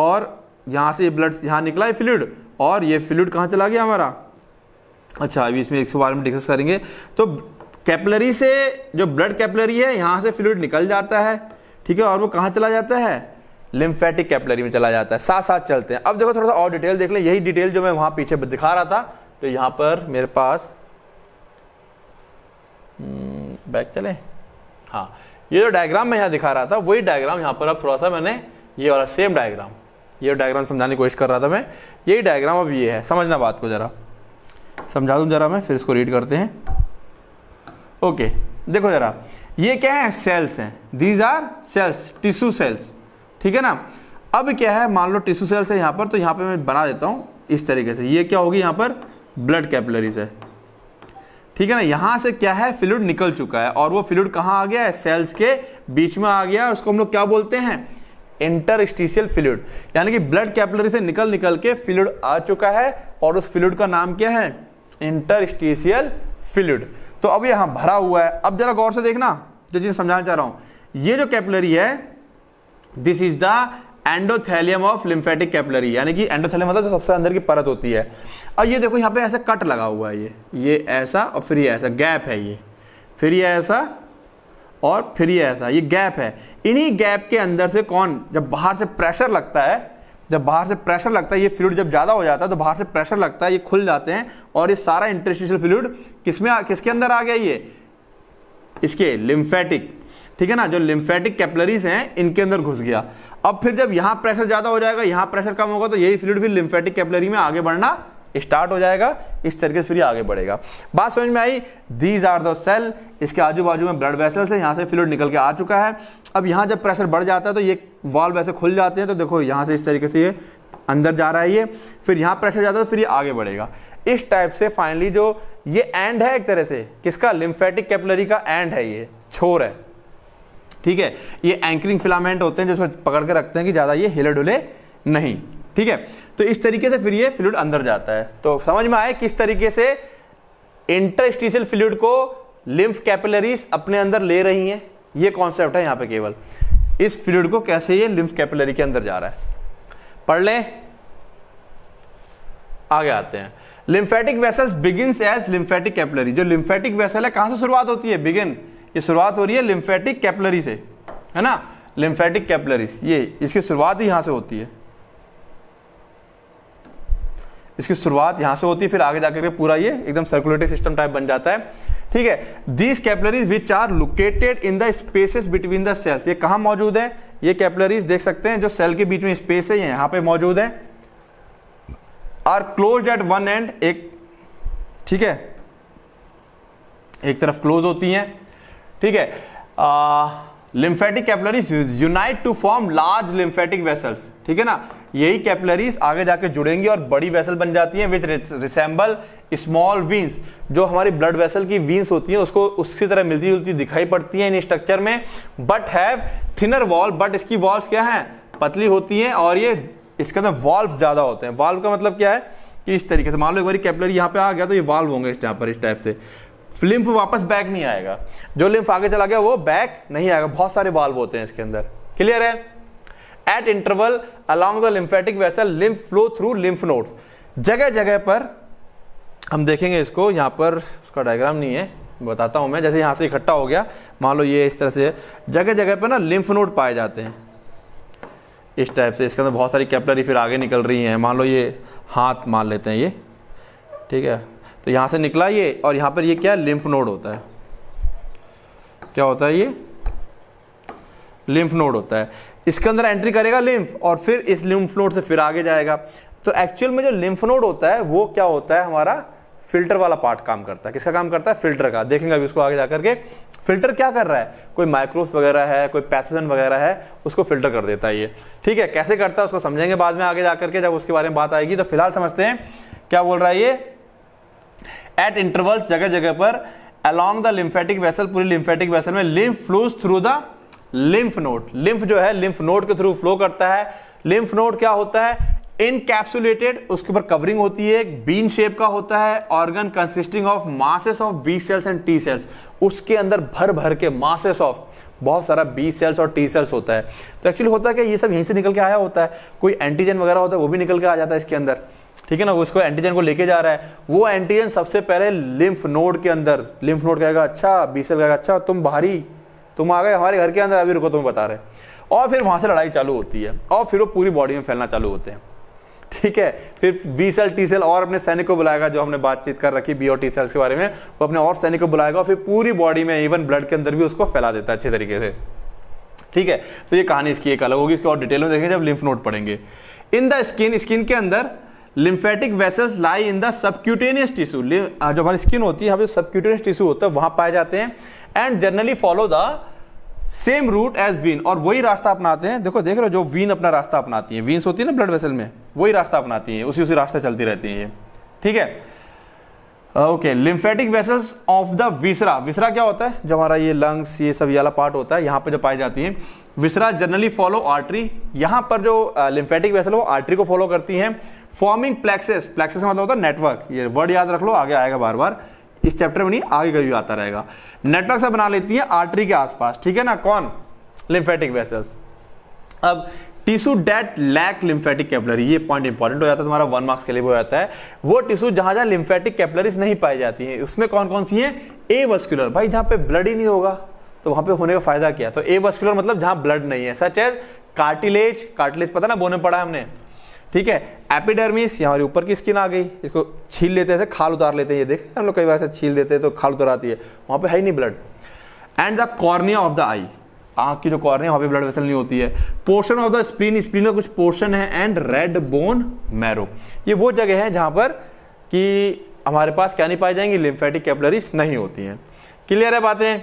Speaker 1: और यहाँ से ये ब्लड यहाँ निकला है फ्लूड और ये फ्लूड कहाँ चला गया हमारा अच्छा अभी इसमें इसके बारे में डिस्कस करेंगे तो कैपलरी से जो ब्लड कैपलरी है यहाँ से फ्लूड निकल जाता है ठीक है और वो कहाँ चला जाता है लिम्फेटिक कैपलरी में चला जाता है साथ साथ चलते हैं अब देखो थोड़ा सा और डिटेल देख लें यही डिटेल जो मैं वहाँ पीछे दिखा रहा था तो यहाँ पर मेरे पास बैक हम्म, चले हाँ ये जो डायग्राम मैं यहाँ दिखा रहा था वही डायग्राम यहाँ पर अब थोड़ा सा मैंने ये वाला सेम डायग्राम ये डायग्राम समझाने की कोशिश कर रहा था मैं यही डायग्राम अब ये है समझना बात को ज़रा समझा दूँ जरा मैं फिर इसको रीड करते हैं ओके देखो ज़रा ये क्या है सेल्स हैं these are cells tissue cells ठीक है ना अब क्या है मान लो टिश्यू सेल्स है यहाँ पर तो यहाँ पर मैं बना देता हूँ इस तरीके से ये क्या होगी यहाँ पर ब्लड कैपलरीज है ठीक है ना यहाँ से क्या है फिलुड निकल चुका है और वो फिलुड कहाँ आ गया है सेल्स के बीच में आ गया है उसको हम लोग क्या बोलते हैं इंटरस्टिशियल फिलुड यानी कि ब्लड कैपलरी से निकल निकल के फिलुड आ चुका है और उस फिलुड का नाम क्या है इंटरस्टिशियल फिलुड तो अब यहां भरा हुआ है अब जरा गौर से देखना जो चीज़ समझाना चाह रहा हूं ये जो कैपलरी है this is the endothelium of lymphatic capillary यानी कि एंडोथेलियम मतलब सबसे अंदर की परत होती है और ये देखो यहां पे ऐसा कट लगा हुआ है ये ये ऐसा और फिर ये ऐसा गैप है ये फिर ये ऐसा और फिर ये ऐसा ये गैप है इन्हीं गैप के अंदर से कौन जब बाहर से प्रेशर लगता है जब बाहर से प्रेशर लगता है ये फ्लूड जब ज़्यादा हो जाता है तो बाहर से प्रेशर लगता है ये खुल जाते हैं और ये सारा इंटरस्टिशियल फ्लूड किस किसके अंदर आ गया ये इसके लिम्फेटिक ठीक है ना जो लिम्फेटिक कैपलरीज हैं इनके अंदर घुस गया अब फिर जब यहाँ प्रेशर ज़्यादा हो जाएगा यहाँ प्रेशर कम होगा तो यही फ्लूड फिर लिम्फेटिक कैपलरी में आगे बढ़ना स्टार्ट हो जाएगा इस तरीके से फिर आगे बढ़ेगा बात समझ में आई दीज आर द सेल इसके आजू बाजू में ब्लड वेसल्स है यहाँ से फ्लूड निकल के आ चुका है अब यहां जब प्रेशर बढ़ जाता है तो ये वाल्व ऐसे खुल जाते हैं तो देखो यहाँ से इस तरीके से ये अंदर जा रहा है ये फिर यहाँ प्रेशर जाता है तो फिर ये आगे बढ़ेगा इस टाइप से फाइनली जो ये एंड है एक तरह से किसका लिम्फेटिक कैपलरी का एंड है ये छोर है ठीक है ये एंकरिंग फिलामेंट होते हैं जिसको पकड़ के रखते हैं कि ज़्यादा ये हिले डुले नहीं ठीक है तो इस तरीके से फिर ये फ्लूड अंदर जाता है तो समझ में आए किस तरीके से इंटरस्टिशियल फ्लूड को लिम्फ कैपिलरीज अपने अंदर ले रही हैं ये कॉन्सेप्ट है यहाँ पे केवल इस फ्लूड को कैसे ये लिम्फ कैपिलरी के अंदर जा रहा है पढ़ लें आगे आते हैं lymphatic vessels begins as lymphatic capillary जो लिम्फेटिक वेसल है कहां से शुरुआत होती है बिगिन ये शुरुआत हो रही है लिम्फेटिक कैपिलरी से है ना लिम्फेटिक कैपिलरी ये इसकी शुरुआत ही यहां से होती है इसकी शुरुआत यहां से होती है फिर आगे जाकर के पूरा ये एकदम सर्कुलेटरी सिस्टम टाइप बन जाता है ठीक है these capillaries which are located in the spaces between the cells ये कहां मौजूद है ये कैपलरीज देख सकते हैं जो सेल के बीच में स्पेस है ये यहाँ पे मौजूद है are close at one end एक ठीक है एक तरफ क्लोज होती हैं ठीक है lymphatic capillaries unite to form large lymphatic vessels ठीक है ना यही कैपिलरीज आगे जाके जुड़ेंगी और बड़ी वेसल बन जाती है विच रिसेंबल स्मॉल वीन्स जो हमारी ब्लड वेसल की वीन्स होती है उसको उसकी तरह मिलती जुलती दिखाई पड़ती है इन स्ट्रक्चर में but have thinner wall but इसकी वॉल्व क्या है पतली होती है और ये इसके अंदर वॉल्व ज्यादा होते हैं वाल्व का मतलब क्या है कि इस तरीके से मान लो एक बार कैपलरी यहाँ पे आ गया तो ये वाल्व होंगे इस यहाँ पर इस टाइप से लिम्फ वापस बैक नहीं आएगा जो लिम्फ आगे चला गया वो बैक नहीं आएगा बहुत सारे वाल्व होते हैं इसके अंदर क्लियर है at interval along the lymphatic vessel lymph flow through lymph nodes जगह जगह पर हम देखेंगे इसको यहाँ पर उसका डायग्राम नहीं है बताता हूँ मैं जैसे यहाँ से इकट्ठा हो गया मान लो ये इस तरह से जगह जगह पर ना लिम्फ नोड पाए जाते हैं इस टाइप से इसके अंदर बहुत सारी कैपलरी फिर आगे निकल रही हैं मान लो ये हाथ मान लेते हैं ये ठीक है तो यहाँ से निकला ये और यहाँ पर ये क्या लिम्फ नोड होता है क्या होता है ये लिम्फ नोड होता है इसके अंदर एंट्री करेगा लिम्फ और फिर इस लिम्फ नोड से फिर आगे जाएगा तो एक्चुअल में जो लिम्फ नोड होता है वो क्या होता है हमारा फिल्टर वाला पार्ट काम करता है किसका काम करता है फिल्टर का देखेंगे अभी उसको आगे जाकर के फिल्टर क्या कर रहा है कोई माइक्रोस वगैरह है कोई पैथोजन वगैरह है उसको फिल्टर कर देता है ये ठीक है कैसे करता है उसको समझेंगे बाद में आगे जाकर के जब उसके बारे में बात आएगी तो फिलहाल समझते हैं क्या बोल रहा है ये एट इंटरवल जगह जगह पर अलॉन्ग द लिम्फेटिक वेसल पूरी लिम्फेटिक वेसल में lymph flows through the lymph node lymph जो है लिम्फ नोट के थ्रू फ्लो करता है लिम्फ नोट क्या होता है इनकैप्सुलेटेड उसके ऊपर कवरिंग होती है बीन शेप का होता है organ consisting of masses of B cells and T cells उसके अंदर भर भर के मासेस ऑफ बहुत सारा बी सेल्स और टी सेल्स होता है तो एक्चुअली होता है कि ये सब यहीं से निकल के आया होता है कोई एंटीजन वगैरह होता है वो भी निकल के आ जाता है इसके अंदर ठीक है ना उसको एंटीजन को लेके जा रहा है वो एंटीजन सबसे पहले लिम्फ नोड के अंदर लिम्फ नोड कहेगा अच्छा बी सेल कहेगा अच्छा तुम बाहरी तुम आ गए हमारे घर के अंदर अभी रुको तुम्हें बता रहे और फिर वहाँ से लड़ाई चालू होती है और फिर वो पूरी बॉडी में फैलना चालू होते हैं ठीक है फिर बी सेल टी सेल और अपने सैनिक को बुलाएगा जो हमने बातचीत कर रखी बी और टी सेल्स के बारे में वो अपने और सैनिक को बुलाएगा और फिर पूरी बॉडी में इवन ब्लड के अंदर भी उसको फैला देता है अच्छे तरीके से ठीक है तो ये कहानी इसकी एक अलग होगी इसकी और डिटेल में देखेंगे जब लिम्फ नोट पढ़ेंगे इन द स्किन स्किन के अंदर lymphatic vessels lie in the subcutaneous tissue जो हमारी स्किन होती है सबक्यूटेनियस टिश्यू होता है वहां पाए जाते हैं and generally follow the same route as vein और वही रास्ता अपनाते हैं देखो देख रहे हो जो वीन अपना रास्ता अपनाती है वीन्स होती है ना ब्लड वेसल में वही रास्ता अपनाती है उसी उसी रास्ते चलती रहती है ठीक है okay lymphatic vessels of the viscera viscera क्या होता है जो हमारा ये लंग्स ये सब ये वाला पार्ट होता है यहाँ पे जो पाई जाती है विसरा जनरली फॉलो आर्टरी यहाँ पर जो लिम्फेटिक वेसल वो आर्टरी को फॉलो करती हैं फॉर्मिंग प्लेक्सेस प्लेक्सेस का मतलब होता है नेटवर्क ये वर्ड याद रख लो आगे आएगा बार बार इस चैप्टर में नहीं आगे कभी आता रहेगा नेटवर्क से बना लेती है आर्टरी के आसपास ठीक है ना कौन लिम्फेटिक वेसल्स अब tissue that lack lymphatic capillary ये पॉइंट इंपॉर्टेंट हो जाता है तुम्हारा वन मार्क्स के लिए हो जाता है वो टिश्यू जहां जहां लिम्फेटिक कैपलरीज नहीं पाई जाती है उसमें कौन कौन सी है ए वस्कुलर भाई जहां पे ब्लड ही नहीं होगा तो वहां पे होने का फायदा क्या तो ए वस्कुलर मतलब जहां ब्लड नहीं है सच एज कार्टिलेज कार्टिलेज पता ना बोने पड़ा है हमने ठीक है एपिडर्मिस यहाँ ऊपर की स्किन आ गई इसको छील लेते हैं खाल उतार लेते हैं ये देख हम लोग कई बार से छील देते हैं तो खाल उतर आती है वहां पे है ही नहीं blood and the cornea of the eye आंख की जो कॉर्निया वहां पे ब्लड वेसल नहीं होती है portion of the spleen spleen का कुछ पोर्शन है एंड रेड बोन मैरो ये वो जगह है जहां पर कि हमारे पास क्या नहीं पाई जाएंगी लिम्फेटिक कैपलरीज नहीं होती हैं क्लियर है बातें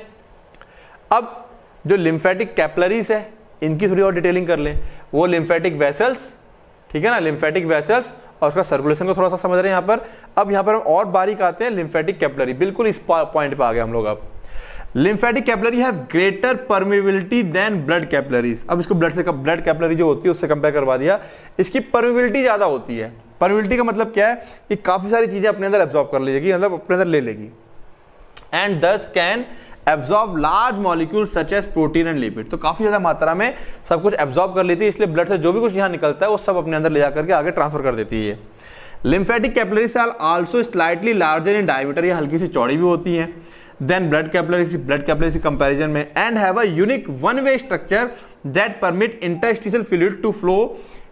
Speaker 1: अब जो लिम्फेटिक कैपलरीज है इनकी थोड़ी और डिटेलिंग कर लें वो लिम्फेटिक वेसल्स ठीक है ना लिम्फेटिक वेसल्स और उसका सर्कुलेशन को थोड़ा सा समझ रहे हैं यहाँ पर अब यहाँ पर हम और बारीक आते हैं लिम्फेटिक कैपलरी बिल्कुल इस पॉइंट पर आ गए हम लोग अब lymphatic capillary have greater permeability than blood capillaries अब इसको ब्लड से ब्लड कैपलरी जो होती है उससे कंपेयर करवा दिया इसकी परमेबिलिटी ज़्यादा होती है परमेबिलिटी का मतलब क्या है कि काफ़ी सारी चीज़ें अपने अंदर एब्जॉर्व कर लेगी मतलब अपने अंदर ले लेगी and thus can absorb large molecule such as protein and lipid तो काफी ज्यादा मात्रा में सब कुछ एब्जॉर्ब कर लेती है इसलिए ब्लड से जो भी कुछ यहाँ निकलता है वो सब अपने अंदर ले जाकर के आगे ट्रांसफर कर देती है lymphatic capillary cell also slightly larger in diameter या हल्की सी चौड़ी भी होती है than blood capillary blood capillary comparison में and have a unique one way structure that permit interstitial fluid to flow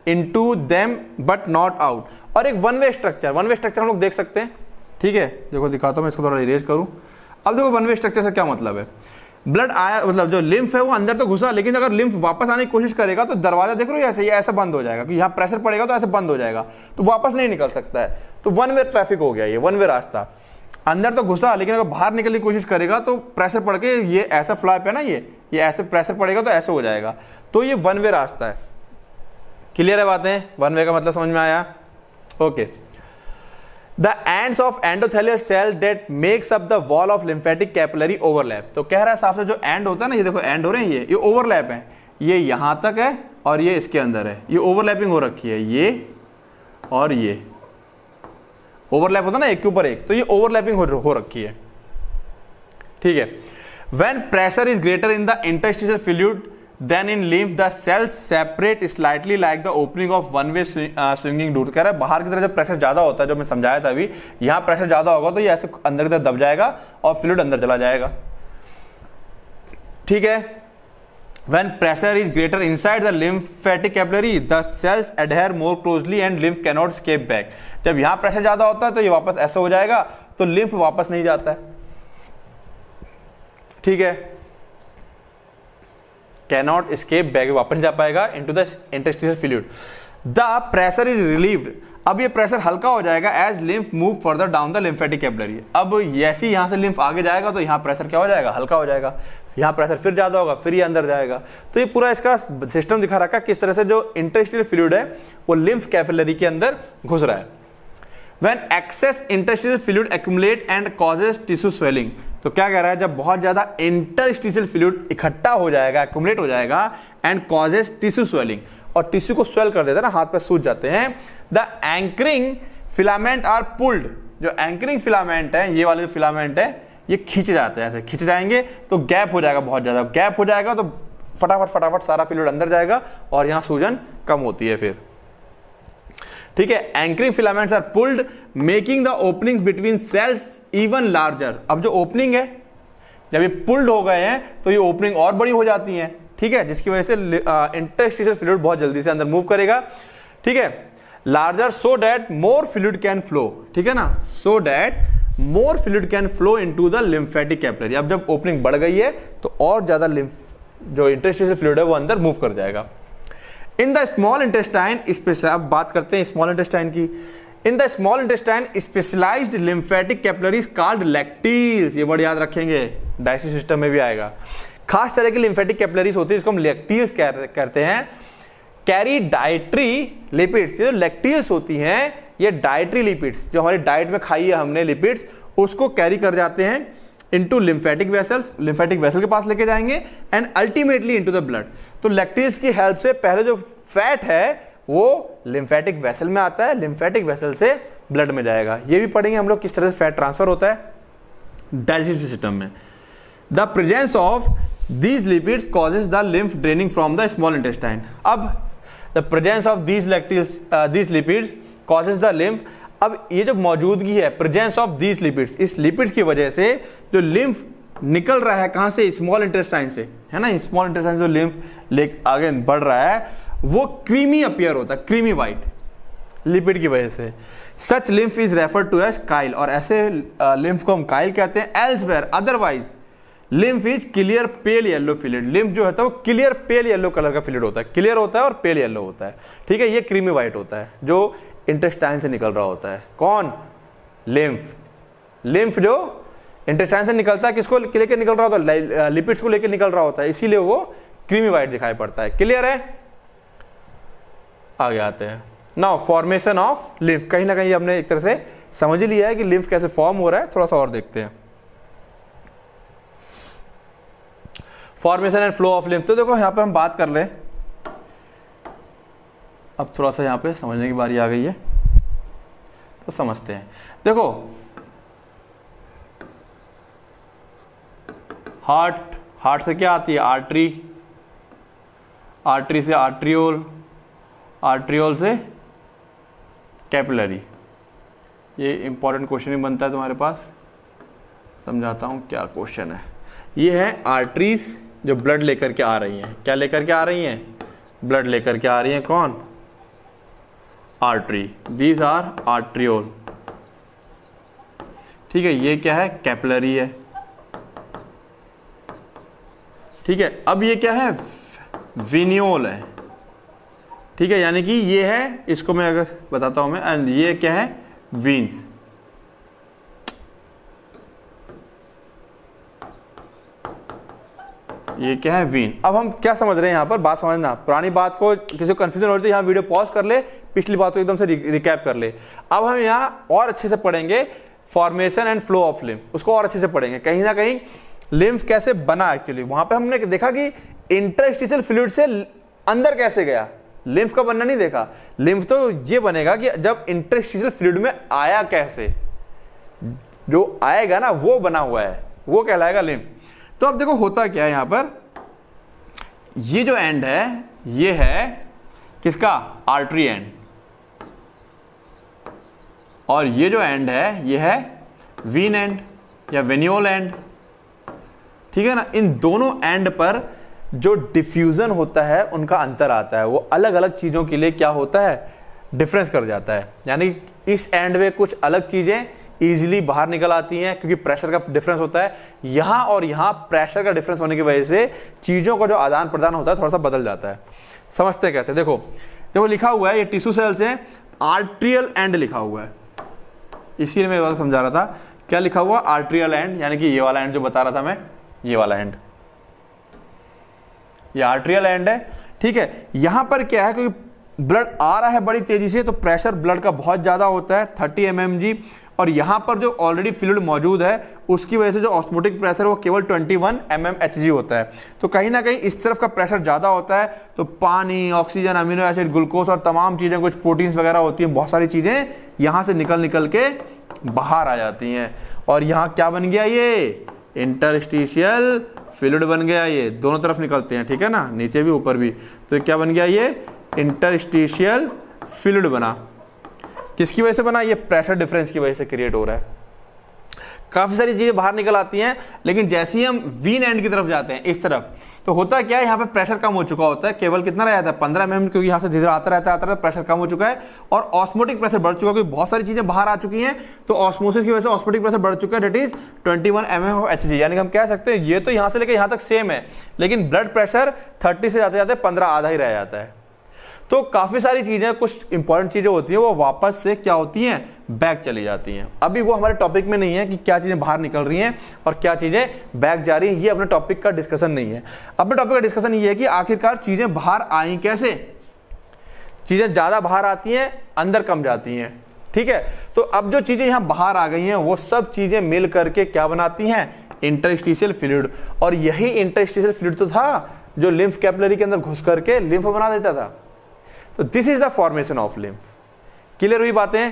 Speaker 1: into them but not out और एक one way structure one way structure हम लोग देख सकते हैं ठीक है देखो दिखाता हूँ मैं इसको थोड़ा इरेज करूँ अब देखो वन वे स्ट्रक्चर से क्या मतलब है ब्लड आया मतलब जो लिम्फ है वो अंदर तो घुसा लेकिन अगर लिम्फ वापस आने की कोशिश करेगा तो दरवाजा देख रो ऐसे ये ऐसा बंद हो जाएगा कि यहाँ प्रेशर पड़ेगा तो ऐसे बंद हो जाएगा तो वापस नहीं निकल सकता है तो वन वे ट्रैफिक हो गया ये वन वे रास्ता अंदर तो घुसा लेकिन अगर बाहर निकलने की कोशिश करेगा तो प्रेशर पड़ के ये ऐसा फ्लैप है ना ये ये ऐसे प्रेशर पड़ेगा तो ऐसे हो जाएगा तो ये वन वे रास्ता है क्लियर है बातें वन वे का मतलब समझ में आया okay the end of endothelial cell that makes up the wall of lymphatic capillary overlap तो कह रहा है साफ से जो एंड होता है ना ये देखो एंड हो रहे हैं ये ये ओवरलैप है ये यहां तक है और ये इसके अंदर है ये ओवरलैपिंग हो रखी है ये और ये ओवरलैप होता है ना एक के ऊपर एक तो ये ओवरलैपिंग हो, हो रखी है ठीक है when pressure is greater in the interstitial fluid than in live the cell separate slightly like the opening of one way swinging door कह रहा है बाहर की तरह जब प्रेशर ज्यादा होता है जो मैं समझाया था अभी यहां प्रेशर ज्यादा होगा तो ये ऐसे अंदर की तरफ दब जाएगा और फ्लूड अंदर चला जाएगा ठीक है when pressure is greater inside the lymphatic capillary the cells adhere more closely and lymph cannot escape back जब यहां प्रेशर ज्यादा होता है तो ये वापस ऐसा हो जाएगा तो लिम्फ वापस नहीं जाता है ठीक है कैनॉट स्केप बैग वापस जा पाएगा to the interstitial fluid the pressure is relieved अब ये प्रेशर हल्का हो जाएगा as lymph move further down the lymphatic capillary अब जैसे यहाँ से लिम्फ आगे जाएगा तो यहाँ प्रेशर क्या हो जाएगा हल्का हो जाएगा यहाँ प्रेशर फिर ज़्यादा होगा फिर ये अंदर जाएगा तो ये पूरा इसका सिस्टम दिखा रखा है किस तरह से जो इंटरस्टियल फ्लूड है वो लिम्फ कैपिलरी के अंदर घुस रहा है when excess interstitial fluid accumulate and causes tissue swelling तो क्या कह रहा है जब बहुत ज्यादा इंटरस्टिशियल फ्लूड इकट्ठा हो जाएगा एक्यूमुलेट हो जाएगा एंड कॉजेस टिश्यू स्वेलिंग और टिश्यू को स्वेल कर देता है ना हाथ पे सूज जाते हैं the anchoring filament are pulled जो एंकरिंग फिलामेंट है ये वाले जो फिलामेंट है ये खींचे जाते हैं ऐसे खींचे जाएंगे तो गैप हो जाएगा बहुत ज़्यादा गैप हो जाएगा तो फटाफट फटाफट सारा फ्लूड अंदर जाएगा और यहाँ सूजन कम होती है फिर ठीक है anchoring filaments are pulled making the opening between cells even larger अब जो ओपनिंग है जब ये पुल्ड हो गए हैं तो ये ओपनिंग और बड़ी हो जाती है ठीक है जिसकी वजह से इंटरस्टिशियल फ्लूड बहुत जल्दी से अंदर मूव करेगा ठीक है larger so that more fluid can flow ठीक है ना so that more fluid can flow into the lymphatic capillary अब जब ओपनिंग बढ़ गई है तो और ज्यादा लिम्फ जो इंटरस्टिशियल फ्लूड है वो अंदर मूव कर जाएगा in the small intestine special अब बात करते हैं स्मॉल इंटेस्टाइन की in the small intestine specialise lymphatic capillaries called lacteals ये वर्ड याद रखेंगे डाइजेस्टिव सिस्टम में भी आएगा खास तरह की लिम्फेटिक कैपलरीज होती है जिसको हम लेक्टीज कहते हैं कैरी डाइट्री लिपिड्स ये जो लेक्टीज होती हैं ये डाइट्री लिपिड्स जो हमारी डाइट में खाई है हमने लिपिड्स उसको कैरी कर जाते हैं into lymphatic vessels lymphatic vessel के पास लेके जाएंगे and ultimately into the blood तो लैक्टेज की हेल्प से पहले जो फैट है वो लिम्फेटिक वेसल में आता है लिम्फेटिक वेसल से ब्लड में जाएगा ये भी पढ़ेंगे हम लोग किस तरह से फैट ट्रांसफर होता है डाइजेस्टिव सिस्टम में the presence of these lipids causes the lymph draining from the small intestine अब the presence of these lacteals these lipids causes the lymph अब ये जो मौजूदगी है प्रेजेंस ऑफ दीज लिपिड्स इस लिपिड्स की वजह से जो लिम्फ निकल रहा है कहां से स्मॉल इंटेस्टाइन से है ना स्मॉल इंटेस्टाइन जो लिम्फ लेक आगे बढ़ रहा है वो क्रीमी अपियर होता है क्रीमी वाइट लिपिड की वजह से such lymph is refer to as chyle और ऐसे लिम्फ को हम काइल कहते हैं elsewhere otherwise lymph is clear pale yellow fluid lymph जो होता है वो क्लियर पेल येलो कलर का फिलिड होता है क्लियर होता है और पेल येलो होता है ठीक है ये क्रीमी वाइट होता है जो इंटेस्टाइन से निकल रहा होता है कौन लिम्फ लिम्फ जो इंटेस्टाइन से निकलता है किसको लेकर निकल रहा होता है लिपिड्स uh, को लेकर निकल रहा होता है इसीलिए वो क्रीमी वाइट दिखाई पड़ता है क्लियर है आगे आते हैं नाउ फॉर्मेशन ऑफ लिम्फ कहीं ना कहीं हमने एक तरह से समझ लिया है कि लिम्फ कैसे फॉर्म हो रहा है थोड़ा सा और देखते हैं formation and flow of lymph तो देखो यहां पर हम बात कर ले अब थोड़ा सा यहां पे समझने की बारी आ गई है तो समझते हैं देखो हार्ट हार्ट से क्या आती है आर्टरी आर्टरी से आर्ट्रियोल आर्ट्रियोल से कैपिलरी ये इंपॉर्टेंट क्वेश्चन ही बनता है तुम्हारे पास समझाता हूँ क्या क्वेश्चन है ये है आर्टरीज जो ब्लड लेकर के आ रही हैं क्या लेकर के आ रही हैं ब्लड लेकर के आ रही हैं कौन आर्टरी दीज आर आर्ट्रियोल ठीक है ये क्या है कैपलरी है ठीक है अब ये क्या है विनियोल है ठीक है यानी कि ये है इसको मैं अगर बताता हूं मैं एंड ये क्या है वीन्स ये क्या है वीन अब हम क्या समझ रहे हैं यहां पर बात समझना पुरानी बात को किसी को कंफ्यूजन हो रही थी वीडियो पॉज कर ले पिछली बात को एकदम से रिकैप कर ले अब हम यहां और अच्छे से पढ़ेंगे formation and flow of lymph उसको और अच्छे से पढ़ेंगे कहीं ना कहीं लिम्फ कैसे बना एक्चुअली वहां पे हमने देखा कि इंटरस्टिशियल फ्लूड से अंदर कैसे गया लिम्फ का बनना नहीं देखा लिम्फ तो ये बनेगा कि जब इंटरस्टिशियल फ्लूड में आया कैसे जो आएगा ना वो बना हुआ है वो कहलाएगा लिम्फ तो अब देखो होता क्या है यहां पर ये जो एंड है ये है किसका आर्टरी एंड और ये जो एंड है ये है वीन एंड या वेन्यूल एंड ठीक है ना इन दोनों एंड पर जो डिफ्यूज़न होता है उनका अंतर आता है वो अलग अलग चीज़ों के लिए क्या होता है डिफरेंस कर जाता है यानी इस एंड में कुछ अलग चीज़ें ईजिली बाहर निकल आती हैं क्योंकि प्रेशर का डिफरेंस होता है यहां और यहां प्रेशर का डिफरेंस होने की वजह से चीज़ों का जो आदान प्रदान होता है थोड़ा सा बदल जाता है समझते हैं कैसे देखो देखो लिखा हुआ है ये टिश्यू सेल्स है आर्ट्रियल एंड लिखा हुआ है इसीलिए मैं समझा रहा था क्या लिखा हुआ आर्ट्रियल एंड यानी कि ये वाला एंड जो बता रहा था मैं ये वाला एंड ये आर्ट्रियल एंड है ठीक है यहां पर क्या है क्योंकि ब्लड आ रहा है बड़ी तेजी से तो प्रेशर ब्लड का बहुत ज्यादा होता है थर्टी एम और यहां पर जो ऑलरेडी फ्लूड मौजूद है उसकी वजह से जो ऑस्मोटिक प्रेशर वो केवल 21 वन mm होता है तो कहीं ना कहीं इस तरफ का प्रेशर ज्यादा होता है तो पानी ऑक्सीजन अमीनो एसिड ग्लूकोज और तमाम चीजें कुछ प्रोटीन्स वगैरह होती हैं बहुत सारी चीजें यहां से निकल निकल के बाहर आ जाती हैं और यहां क्या बन गया ये इंटरस्टिशियल फ्लूड बन गया ये दोनों तरफ निकलते हैं ठीक है ना नीचे भी ऊपर भी तो क्या बन गया ये इंटरस्टिशियल फ्लूड बना किसकी वजह से बना ये प्रेशर डिफरेंस की वजह से क्रिएट हो रहा है काफ़ी सारी चीज़ें बाहर निकल आती हैं लेकिन जैसे ही हम वीन एंड की तरफ जाते हैं इस तरफ तो होता क्या है यहाँ पे प्रेशर कम हो चुका होता है केवल कितना रह जाता है पंद्रह एम क्योंकि यहाँ से धीरे आता रहता आता रहता प्रेशर कम हो चुका है और ऑस्मोटिक प्रेशर बढ़ चुका है क्योंकि बहुत सारी चीजें बाहर आ चुकी हैं तो ऑस्मोसिस की वजह से ऑस्मोटिक प्रेशर बढ़ चुका है that is twenty one M M H यानी हम कह सकते हैं ये तो यहाँ से लेकर यहाँ तक सेम है लेकिन ब्लड प्रेशर थर्टी से जाते जाते पंद्रह आधा ही रह जाता है तो काफ़ी सारी चीज़ें कुछ इंपॉर्टेंट चीज़ें होती हैं वो वापस से क्या होती हैं बैक चली जाती हैं अभी वो हमारे टॉपिक में नहीं है कि क्या चीज़ें बाहर निकल रही हैं और क्या चीज़ें बैक जा रही हैं ये अपने टॉपिक का डिस्कशन नहीं है अपने टॉपिक का डिस्कशन ये है कि आखिरकार चीज़ें बाहर आई कैसे चीज़ें ज़्यादा बाहर आती हैं अंदर कम जाती हैं ठीक है तो अब जो चीज़ें यहाँ बाहर आ गई हैं वो सब चीज़ें मिल करके क्या बनाती हैं इंटरस्टिशियल फ्लूड और यही इंटरस्टिशियल फ्लूड तो था जो लिम्फ कैपलरी के अंदर घुस करके लिम्फ बना देता था तो this is the formation of lymph clear हुई बातें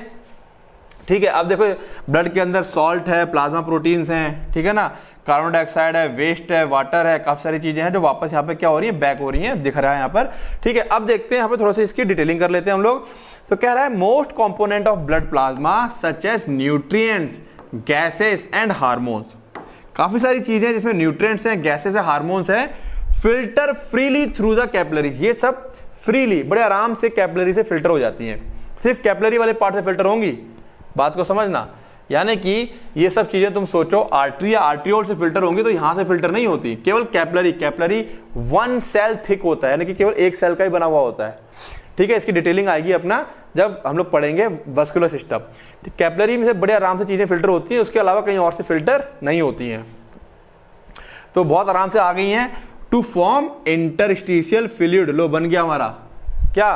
Speaker 1: ठीक है अब देखो ब्लड के अंदर सॉल्ट है प्लाज्मा प्रोटीन्स हैं ठीक है ना कार्बन डाइऑक्साइड है वेस्ट है वाटर है काफी सारी चीजें हैं जो वापस यहाँ पे क्या हो रही है बैक हो रही है दिख रहा है यहाँ पर ठीक है अब देखते हैं यहाँ पे थोड़ा सा इसकी डिटेलिंग कर लेते हैं हम लोग तो कह रहा है most component of blood plasma such as nutrients gases and hormones काफी सारी चीजें जिसमें न्यूट्रिएंट्स हैं गैसेस है हार्मोन्स है filter freely through the capillaries ये सब फ्रीली बड़े आराम से कैपलरी से फिल्टर हो जाती हैं सिर्फ कैपलरी वाले पार्ट से फिल्टर होंगी बात को समझना यानी कि ये सब चीज़ें तुम सोचो आर्टरी या आर्ट्रियोल से फिल्टर होंगी तो यहाँ से फिल्टर नहीं होती केवल capillary capillary one cell thick होता है यानी कि केवल एक सेल का ही बना हुआ होता है ठीक है इसकी डिटेलिंग आएगी अपना जब हम लोग पढ़ेंगे वस्कुलर सिस्टम कैपलरी में से बड़े आराम से चीज़ें फिल्टर होती हैं उसके अलावा कहीं और से फिल्टर नहीं होती हैं तो बहुत आराम से आ गई हैं टू फॉर्म इंटरस्टिशियल फिल्यूड लो बन गया हमारा क्या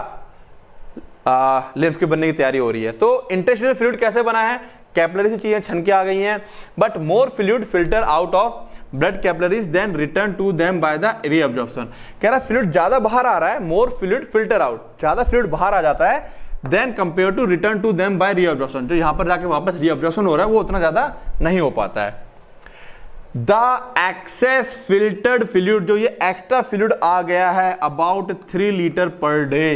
Speaker 1: लिम्फ के बनने की तैयारी हो रही है तो इंटरस्टिशियल फिल्यूड कैसे बना है कैपलरी से चीजें छन के आ गई हैं but more fluid filter out of blood capillaries than return to them by the reabsorption कह रहा है फ्लूड ज्यादा बाहर आ रहा है मोर फ्लूड फिल्टर आउट ज्यादा फ्लूड बाहर आ जाता है than compare to return to them by reabsorption जो यहां पर जाके वापस रीअब्जॉर्प्शन हो रहा है वो उतना ज्यादा नहीं हो पाता है द एक्सेस फिल्टर्ड फिल्यूड जो ये एक्स्ट्रा फिल्यूड आ गया है about three litre per day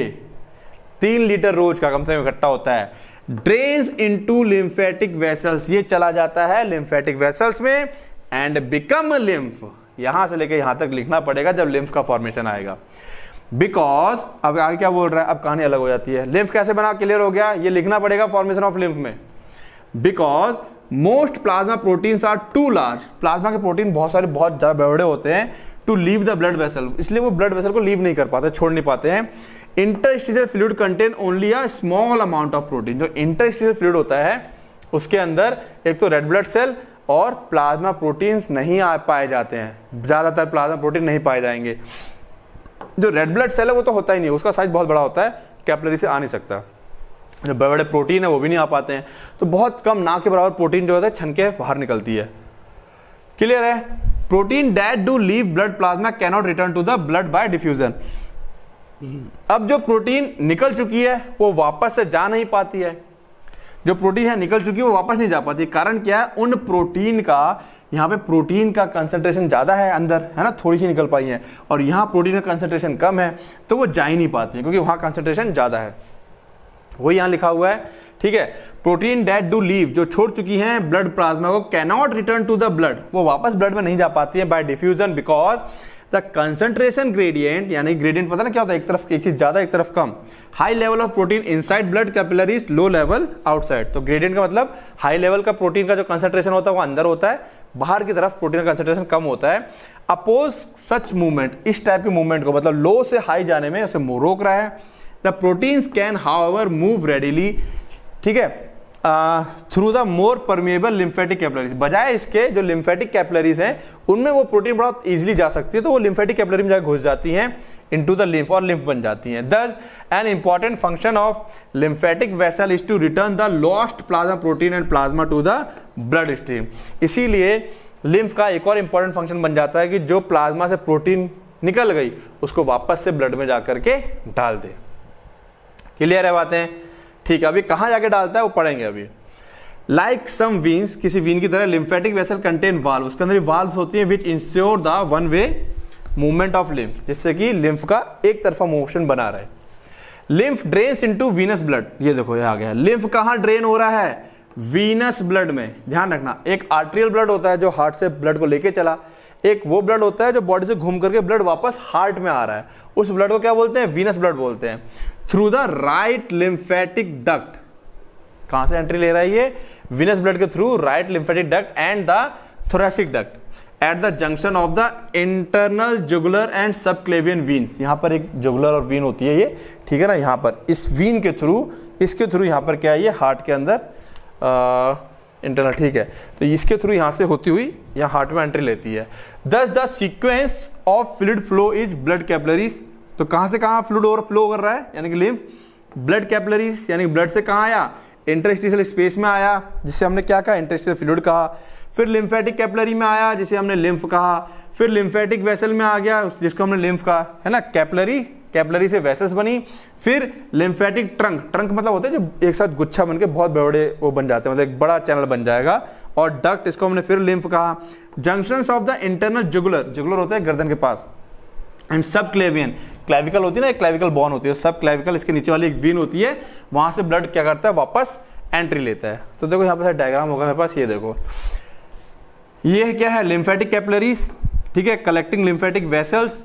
Speaker 1: तीन लीटर रोज का कम से कम इकट्ठा होता है ड्रेन्स इनटू लिम्फेटिक वेसल्स ये चला जाता है लिम्फेटिक वेसल्स में एंड बिकम लिम्फ यहां से लेके यहां तक लिखना पड़ेगा जब लिम्फ का फॉर्मेशन आएगा बिकॉज अब आगे क्या बोल रहा है अब कहानी अलग हो जाती है लिम्फ कैसे बना क्लियर हो गया ये लिखना पड़ेगा फॉर्मेशन ऑफ लिम्फ में because most plasma proteins are too large plasma के प्रोटीन बहुत सारे बहुत ज़्यादा बड़े होते हैं to leave the blood vessel इसलिए वो ब्लड वेसल को लीव नहीं कर पाते छोड़ नहीं पाते हैं interstitial fluid contain only a small amount of protein जो इंटरस्टिशियल फ्लूड होता है उसके अंदर एक तो रेड ब्लड सेल और प्लाज्मा प्रोटीन्स नहीं आ पाए जाते हैं ज़्यादातर प्लाज्मा प्रोटीन नहीं पाए जाएंगे जो रेड ब्लड सेल है वो तो होता ही नहीं उसका साइज बहुत बड़ा होता है कैपलरी से आ नहीं सकता जो बड़े बड़े प्रोटीन है वो भी नहीं आ पाते हैं तो बहुत कम ना के बराबर प्रोटीन जो होता है छन के बाहर निकलती है क्लियर है protein that do leave blood plasma cannot return to the blood by diffusion अब जो प्रोटीन निकल चुकी है वो वापस से जा नहीं पाती है जो प्रोटीन है निकल चुकी है वो वापस नहीं जा पाती कारण क्या है उन प्रोटीन का यहाँ पे प्रोटीन का कंसंट्रेशन ज़्यादा है अंदर है ना थोड़ी सी निकल पाई है और यहाँ प्रोटीन का कंसंट्रेशन कम है तो वो जा ही नहीं पाती है क्योंकि वहाँ कंसंट्रेशन ज़्यादा है वो यहां लिखा हुआ है ठीक है प्रोटीन डेट डू लीव जो छोड़ चुकी हैं ब्लड प्लाज्मा को cannot return to the blood वो वापस ब्लड में नहीं जा पाती है by diffusion because the concentration gradient यानी ग्रेडियंट पता ना क्या होता है एक तरफ एक चीज ज्यादा एक तरफ कम high level of protein inside blood capillaries low level outside तो ग्रेडियंट का मतलब हाई लेवल का प्रोटीन का जो कंसेंट्रेशन होता है वो अंदर होता है बाहर की तरफ प्रोटीन का कंसेंट्रेशन कम होता है अपोज सच मूवमेंट इस टाइप के मूवमेंट को मतलब लो से हाई जाने में उसे रोक रहा है the proteins can however move readily ठीक है through the more permeable lymphatic capillaries बजाय इसके जो लिम्फेटिक कैपलरीज हैं उनमें वो प्रोटीन बहुत ईजिली जा सकती है तो वो लिम्फेटिक कैपलरी में जाकर घुस जाती हैं टू द लिम्फ और लिम्फ बन जाती हैं thus an important function of lymphatic vessel is to return the lost plasma protein and plasma to the blood stream इसीलिए लिम्फ का एक और इंपॉर्टेंट फंक्शन बन जाता है कि जो प्लाज्मा से प्रोटीन निकल गई उसको वापस से ब्लड में जा करके डाल दे क्लियर है बातें ठीक है अभी कहाँ जाके डालता है वो पढ़ेंगे अभी लाइक सम वीन्स किसी वीन की तरह लिम्फेटिक वेसल कंटेन वाल्व उसके अंदर वाल्व होती है which ensure the one way movement of lymph जिससे कि लिम्फ का एक तरफा मोशन बना रहे lymph drains into venous blood ये देखो ये आ गया लिम्फ कहाँ ड्रेन हो रहा है वीनस ब्लड में ध्यान रखना एक आर्ट्रियल ब्लड होता है जो हार्ट से ब्लड को लेके चला एक वो ब्लड होता है जो बॉडी से घूम करके ब्लड वापस हार्ट में आ रहा है उस ब्लड को क्या बोलते हैं वीनस ब्लड बोलते हैं through the right lymphatic duct कहां से एंट्री ले रहा है ये विनस ब्लड के through right lymphatic duct and the thoracic duct at the junction of the internal jugular and subclavian vein यहां पर एक जुगुलर और वीन होती है ये ठीक है ना यहां पर इस वीन के थ्रू इसके थ्रू यहां पर क्या है ये हार्ट के अंदर इंटरनल ठीक है तो इसके थ्रू यहां से होती हुई यहां हार्ट में एंट्री लेती है thus the sequence of fluid flow is blood capillaries तो कहां से कहां फ्लूड ओवर फ्लो कर रहा है यानी कि लिम्फ ब्लड कैपलरीज यानी कि ब्लड से कहां आया इंटरस्टिशियल स्पेस में आया जिसे हमने क्या कहा इंटरस्टिशियल फ्लूड कहा फिर लिम्फेटिक कैपलरी में आया जिसे हमने लिम्फ कहा फिर लिम्फेटिक वेसल में आ गया जिसको हमने लिम्फ कहा है ना कैपलरी कैपलरी से वेसल्स बनी फिर लिम्फेटिक ट्रंक ट्रंक मतलब होता है जो एक साथ गुच्छा बन के बहुत बड़े वो बन जाते हैं मतलब एक बड़ा चैनल बन जाएगा और डक्ट इसको हमने फिर लिम्फ कहा junction of the internal jugular jugular होता है गर्दन के पास एंड सब क्लेवियन क्लाविकल होती है ना एक क्लाविकल बॉन होती है सब क्लाविकल इसके नीचे वाली एक वीन होती है वहाँ से ब्लड क्या करता है वापस एंट्री लेता है तो देखो यहाँ पर डायग्राम होगा मेरे पास ये देखो ये क्या है लिम्फेटिक कैपलरीज ठीक है कलेक्टिंग लिम्फेटिक वेसल्स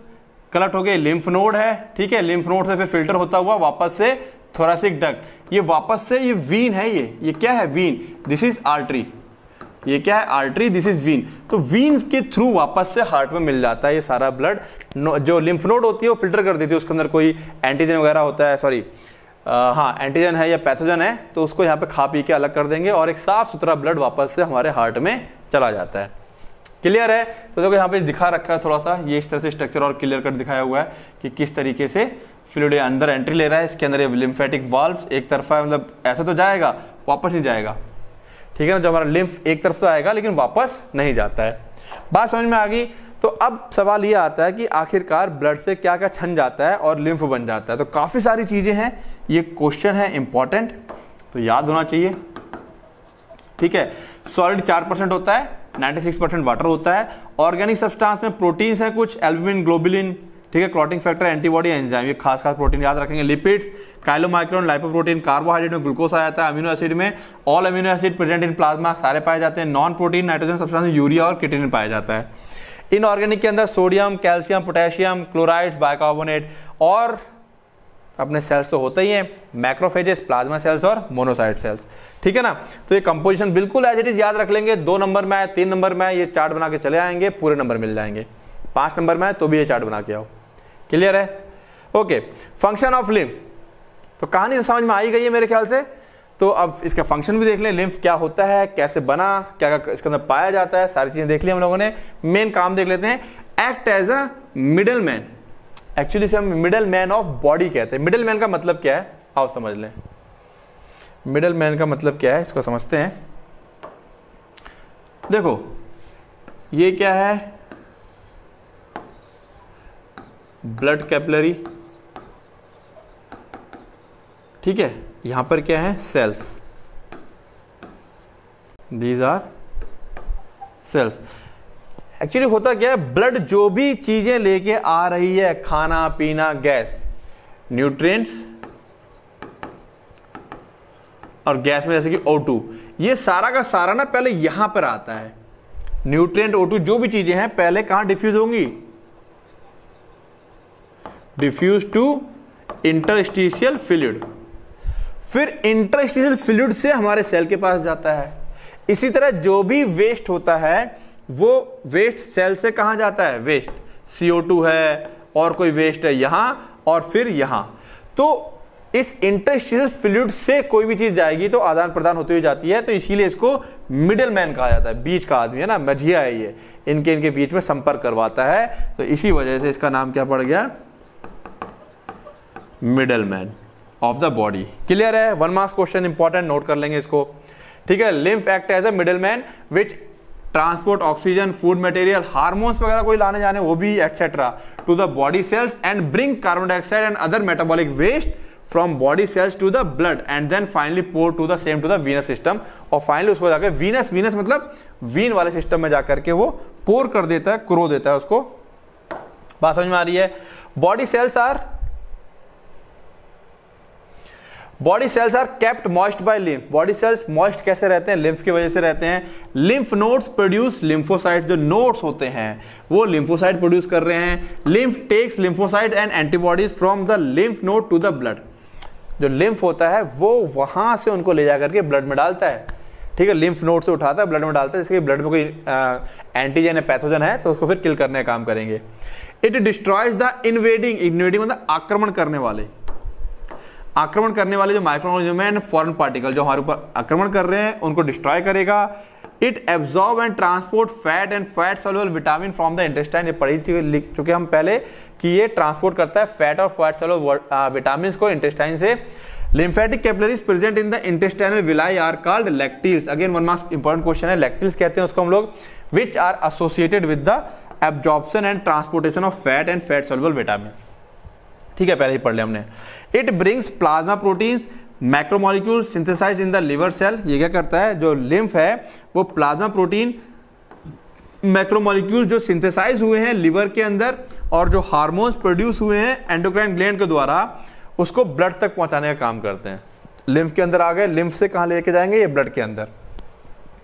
Speaker 1: कलेक्ट हो गए लिम्फ नोड है ठीक है लिम्फ नोड से फिर फिल्टर होता हुआ वापस से थोरासिक डक्ट ये वापस से ये वीन है ये ये क्या है वीन दिस इज आर्टरी ये क्या है आर्टरी दिस इज वीन तो वीन के थ्रू वापस से हार्ट में मिल जाता है ये सारा ब्लड जो लिम्फ नोड होती है वो फिल्टर कर देती है उसके अंदर कोई एंटीजन वगैरह होता है सॉरी uh, हाँ एंटीजन है या पैथोजन है तो उसको यहाँ पे खा पी के अलग कर देंगे और एक साफ सुथरा ब्लड वापस से हमारे हार्ट में चला जाता है क्लियर है तो देखो यहाँ पे दिखा रखा है थोड़ा सा ये इस तरह से स्ट्रक्चर और क्लियर कट दिखाया हुआ है कि किस तरीके से फ्लूड अंदर एंट्री ले रहा है इसके अंदर ये लिम्फेटिक वाल्व एक तरफा मतलब ऐसा तो जाएगा वापस नहीं जाएगा ठीक है ना जो हमारा लिम्फ एक तरफ से आएगा लेकिन वापस नहीं जाता है बात समझ में आ गई तो अब सवाल ये आता है कि आखिरकार ब्लड से क्या क्या छन जाता है और लिम्फ बन जाता है तो काफ़ी सारी चीज़ें हैं ये क्वेश्चन है इंपॉर्टेंट तो याद होना चाहिए ठीक है सॉलिड चार परसेंट होता है 96 परसेंट वाटर होता है ऑर्गेनिक सब्सटेंस में प्रोटीन्स हैं कुछ एल्बुमिन ग्लोबुलिन ठीक है क्लॉटिंग फैक्टर एंटीबॉडी एंजाइम ये खास खास प्रोटीन याद रखेंगे लिपिड्स काइलोमाइक्रोन लाइपोप्रोटीन कार्बोहाइड्रेट में ग्लूकोस आ जाता है अमीनो एसिड में all amino acid present in plasma सारे पाए जाते हैं non protein nitrogen substance urea और किटिन पाया जाता है इनऑर्गेनिक के अंदर sodium calcium potassium chlorides bicarbonate और अपने सेल्स तो होते ही हैं मैक्रोफेजेस प्लाज्मा सेल्स और मोनोसाइट सेल्स ठीक है ना तो ये कंपोजिशन बिल्कुल एज इट इज याद रख लेंगे दो नंबर में आए तीन नंबर में आए ये चार्ट बना के चले आएंगे पूरे नंबर मिल जाएंगे पांच नंबर में आए तो भी ये चार्ट बना के आओ क्लियर है ओके फंक्शन ऑफ लिम्फ तो कहानी तो समझ में आई गई है मेरे ख्याल से तो अब इसका फंक्शन भी देख लें लिम्फ क्या होता है कैसे बना क्या क्या इसके अंदर पाया जाता है सारी चीज़ें देख ली हम लोगों ने मेन काम देख लेते हैं act as a middle man actually से हम मिडल मैन ऑफ बॉडी कहते हैं मिडल मैन का मतलब क्या है आओ समझ लें मिडल मैन का मतलब क्या है इसको समझते हैं देखो ये क्या है ब्लड कैपलरी ठीक है यहां पर क्या है cells these are cells actually होता क्या है ब्लड जो भी चीजें लेके आ रही है खाना पीना गैस न्यूट्रिएंट्स और गैस में जैसे कि O2 ये सारा का सारा ना पहले यहां पर आता है न्यूट्रिएंट O2 जो भी चीजें हैं पहले कहां डिफ्यूज होंगी डिफ्यूज टू इंटरस्टिशियल फिल्यूड फिर इंटरस्टिशियल फिल्यूड से हमारे सेल के पास जाता है इसी तरह जो भी वेस्ट होता है वो वेस्ट सेल से कहा जाता है वेस्ट CO2 है और कोई वेस्ट है यहां और फिर यहां तो इस इंटरस्टिशियल फिल्यूड से कोई भी चीज़ जाएगी तो आदान प्रदान होती हुई जाती है तो इसीलिए इसको मिडिल मैन कहा जाता है बीच का आदमी है ना मझिया है ये इनके इनके बीच में संपर्क करवाता है तो इसी वजह से इसका नाम क्या पड़ गया middle man of the body clear है one marks question important note कर लेंगे इसको ठीक है lymph act as a middle man which transport oxygen food material hormones वगैरह कोई लाने जाने वो भी etcetera to the body cells and bring carbon dioxide and other metabolic waste from body cells to the blood and then finally pour to the same to the venous system और finally उसको जाकर venous venous मतलब vein वाले system में जाकर के वो पोर कर देता है क्रो देता है उसको बात समझ में आ रही है body cells are body cells are kept moist by lymph body cells moist कैसे रहते हैं लिम्फ की वजह से रहते हैं लिम्फ नोड्स प्रोड्यूस लिम्फोसाइट जो नोड्स होते हैं वो लिम्फोसाइट प्रोड्यूस कर रहे हैं lymph takes lymphocyte and antibodies from the lymph node to the blood जो लिम्फ होता है वो वहां से उनको ले जाकर के ब्लड में डालता है ठीक है लिम्फ नोड से उठाता है ब्लड में डालता है जैसे कि ब्लड में कोई एंटीजन या पैथोजन है तो उसको फिर किल करने का काम करेंगे it destroys the invading invading मतलब आक्रमण करने वाले आक्रमण करने वाले जो माइक्रो एंड फॉरन पार्टिकल जो हमारे ऊपर आक्रमण कर रहे हैं उनको डिस्ट्रॉय करेगा it absorb and transport fat and fat soluble vitamin from the intestine ये पढ़ी लिख चुके हम पहले कि ये ट्रांसपोर्ट करता है फैट और फैट सोलबल विटामिन को इंटेस्टाइन से lymphatic capillaries present in the intestinal villi are called lacteals again one most important question है लेक्टिल्स कहते हैं उसको हम लोग which are associated with the absorption and transportation of fat and fat soluble vitamin ठीक है पहले ही पढ़ लिया हमने it brings plasma protein macromolecule synthesize in the liver cell ये क्या करता है जो लिम्फ है वो प्लाज्मा प्रोटीन मैक्रोमोलिक्यूल जो सिंथेसाइज हुए हैं लिवर के अंदर और जो हार्मोन्स प्रोड्यूस हुए हैं एंडोक्राइन ग्लैंड के द्वारा उसको ब्लड तक पहुंचाने का काम करते हैं लिम्फ के अंदर आ गए लिम्फ से कहाँ लेके जाएंगे ये ब्लड के अंदर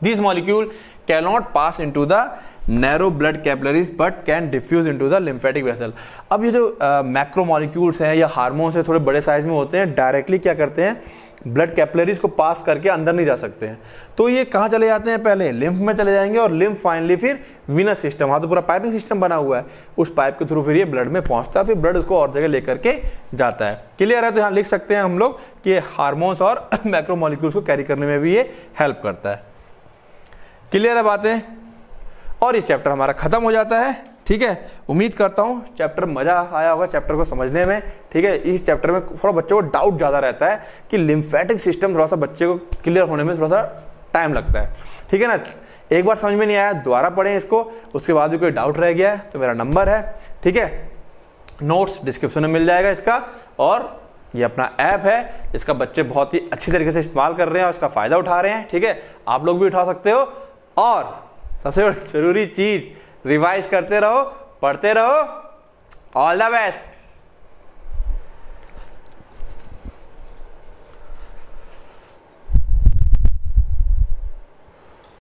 Speaker 1: this molecule cannot pass into the narrow blood capillaries but can diffuse into the lymphatic vessel अब ये जो मैक्रोमोलिक्यूल्स हैं या हारमोन्स हैं थोड़े बड़े साइज में होते हैं डायरेक्टली क्या करते हैं ब्लड कैपलरीज को पास करके अंदर नहीं जा सकते हैं तो ये कहाँ चले जाते हैं पहले लिम्फ में चले जाएंगे और लिम्फ फाइनली फिर विनस सिस्टम हाँ तो पूरा पाइपिंग सिस्टम बना हुआ है उस पाइप के थ्रू फिर ये ब्लड में पहुंचता है फिर ब्लड उसको और जगह लेकर के जाता है क्लियर है तो यहाँ लिख सकते हैं हम लोग कि हारमोन्स और मैक्रोमोलिक्यूल्स को कैरी करने में भी ये हेल्प करता है क्लियर है बातें और ये चैप्टर हमारा ख़त्म हो जाता है ठीक है उम्मीद करता हूँ चैप्टर मज़ा आया होगा चैप्टर को समझने में ठीक है इस चैप्टर में थोड़ा बच्चों को डाउट ज़्यादा रहता है कि लिम्फेटिक सिस्टम थोड़ा सा बच्चे को क्लियर होने में थोड़ा सा टाइम लगता है ठीक है ना एक बार समझ में नहीं आया दोबारा पढ़ें इसको उसके बाद भी कोई डाउट रह गया है तो मेरा नंबर है ठीक है नोट्स डिस्क्रिप्शन में मिल जाएगा इसका और ये अपना ऐप है इसका बच्चे बहुत ही अच्छी तरीके से इस्तेमाल कर रहे हैं और इसका फ़ायदा उठा रहे हैं ठीक है आप लोग भी उठा सकते हो और सबसे जरूरी चीज रिवाइज करते रहो पढ़ते रहो ऑल द बेस्ट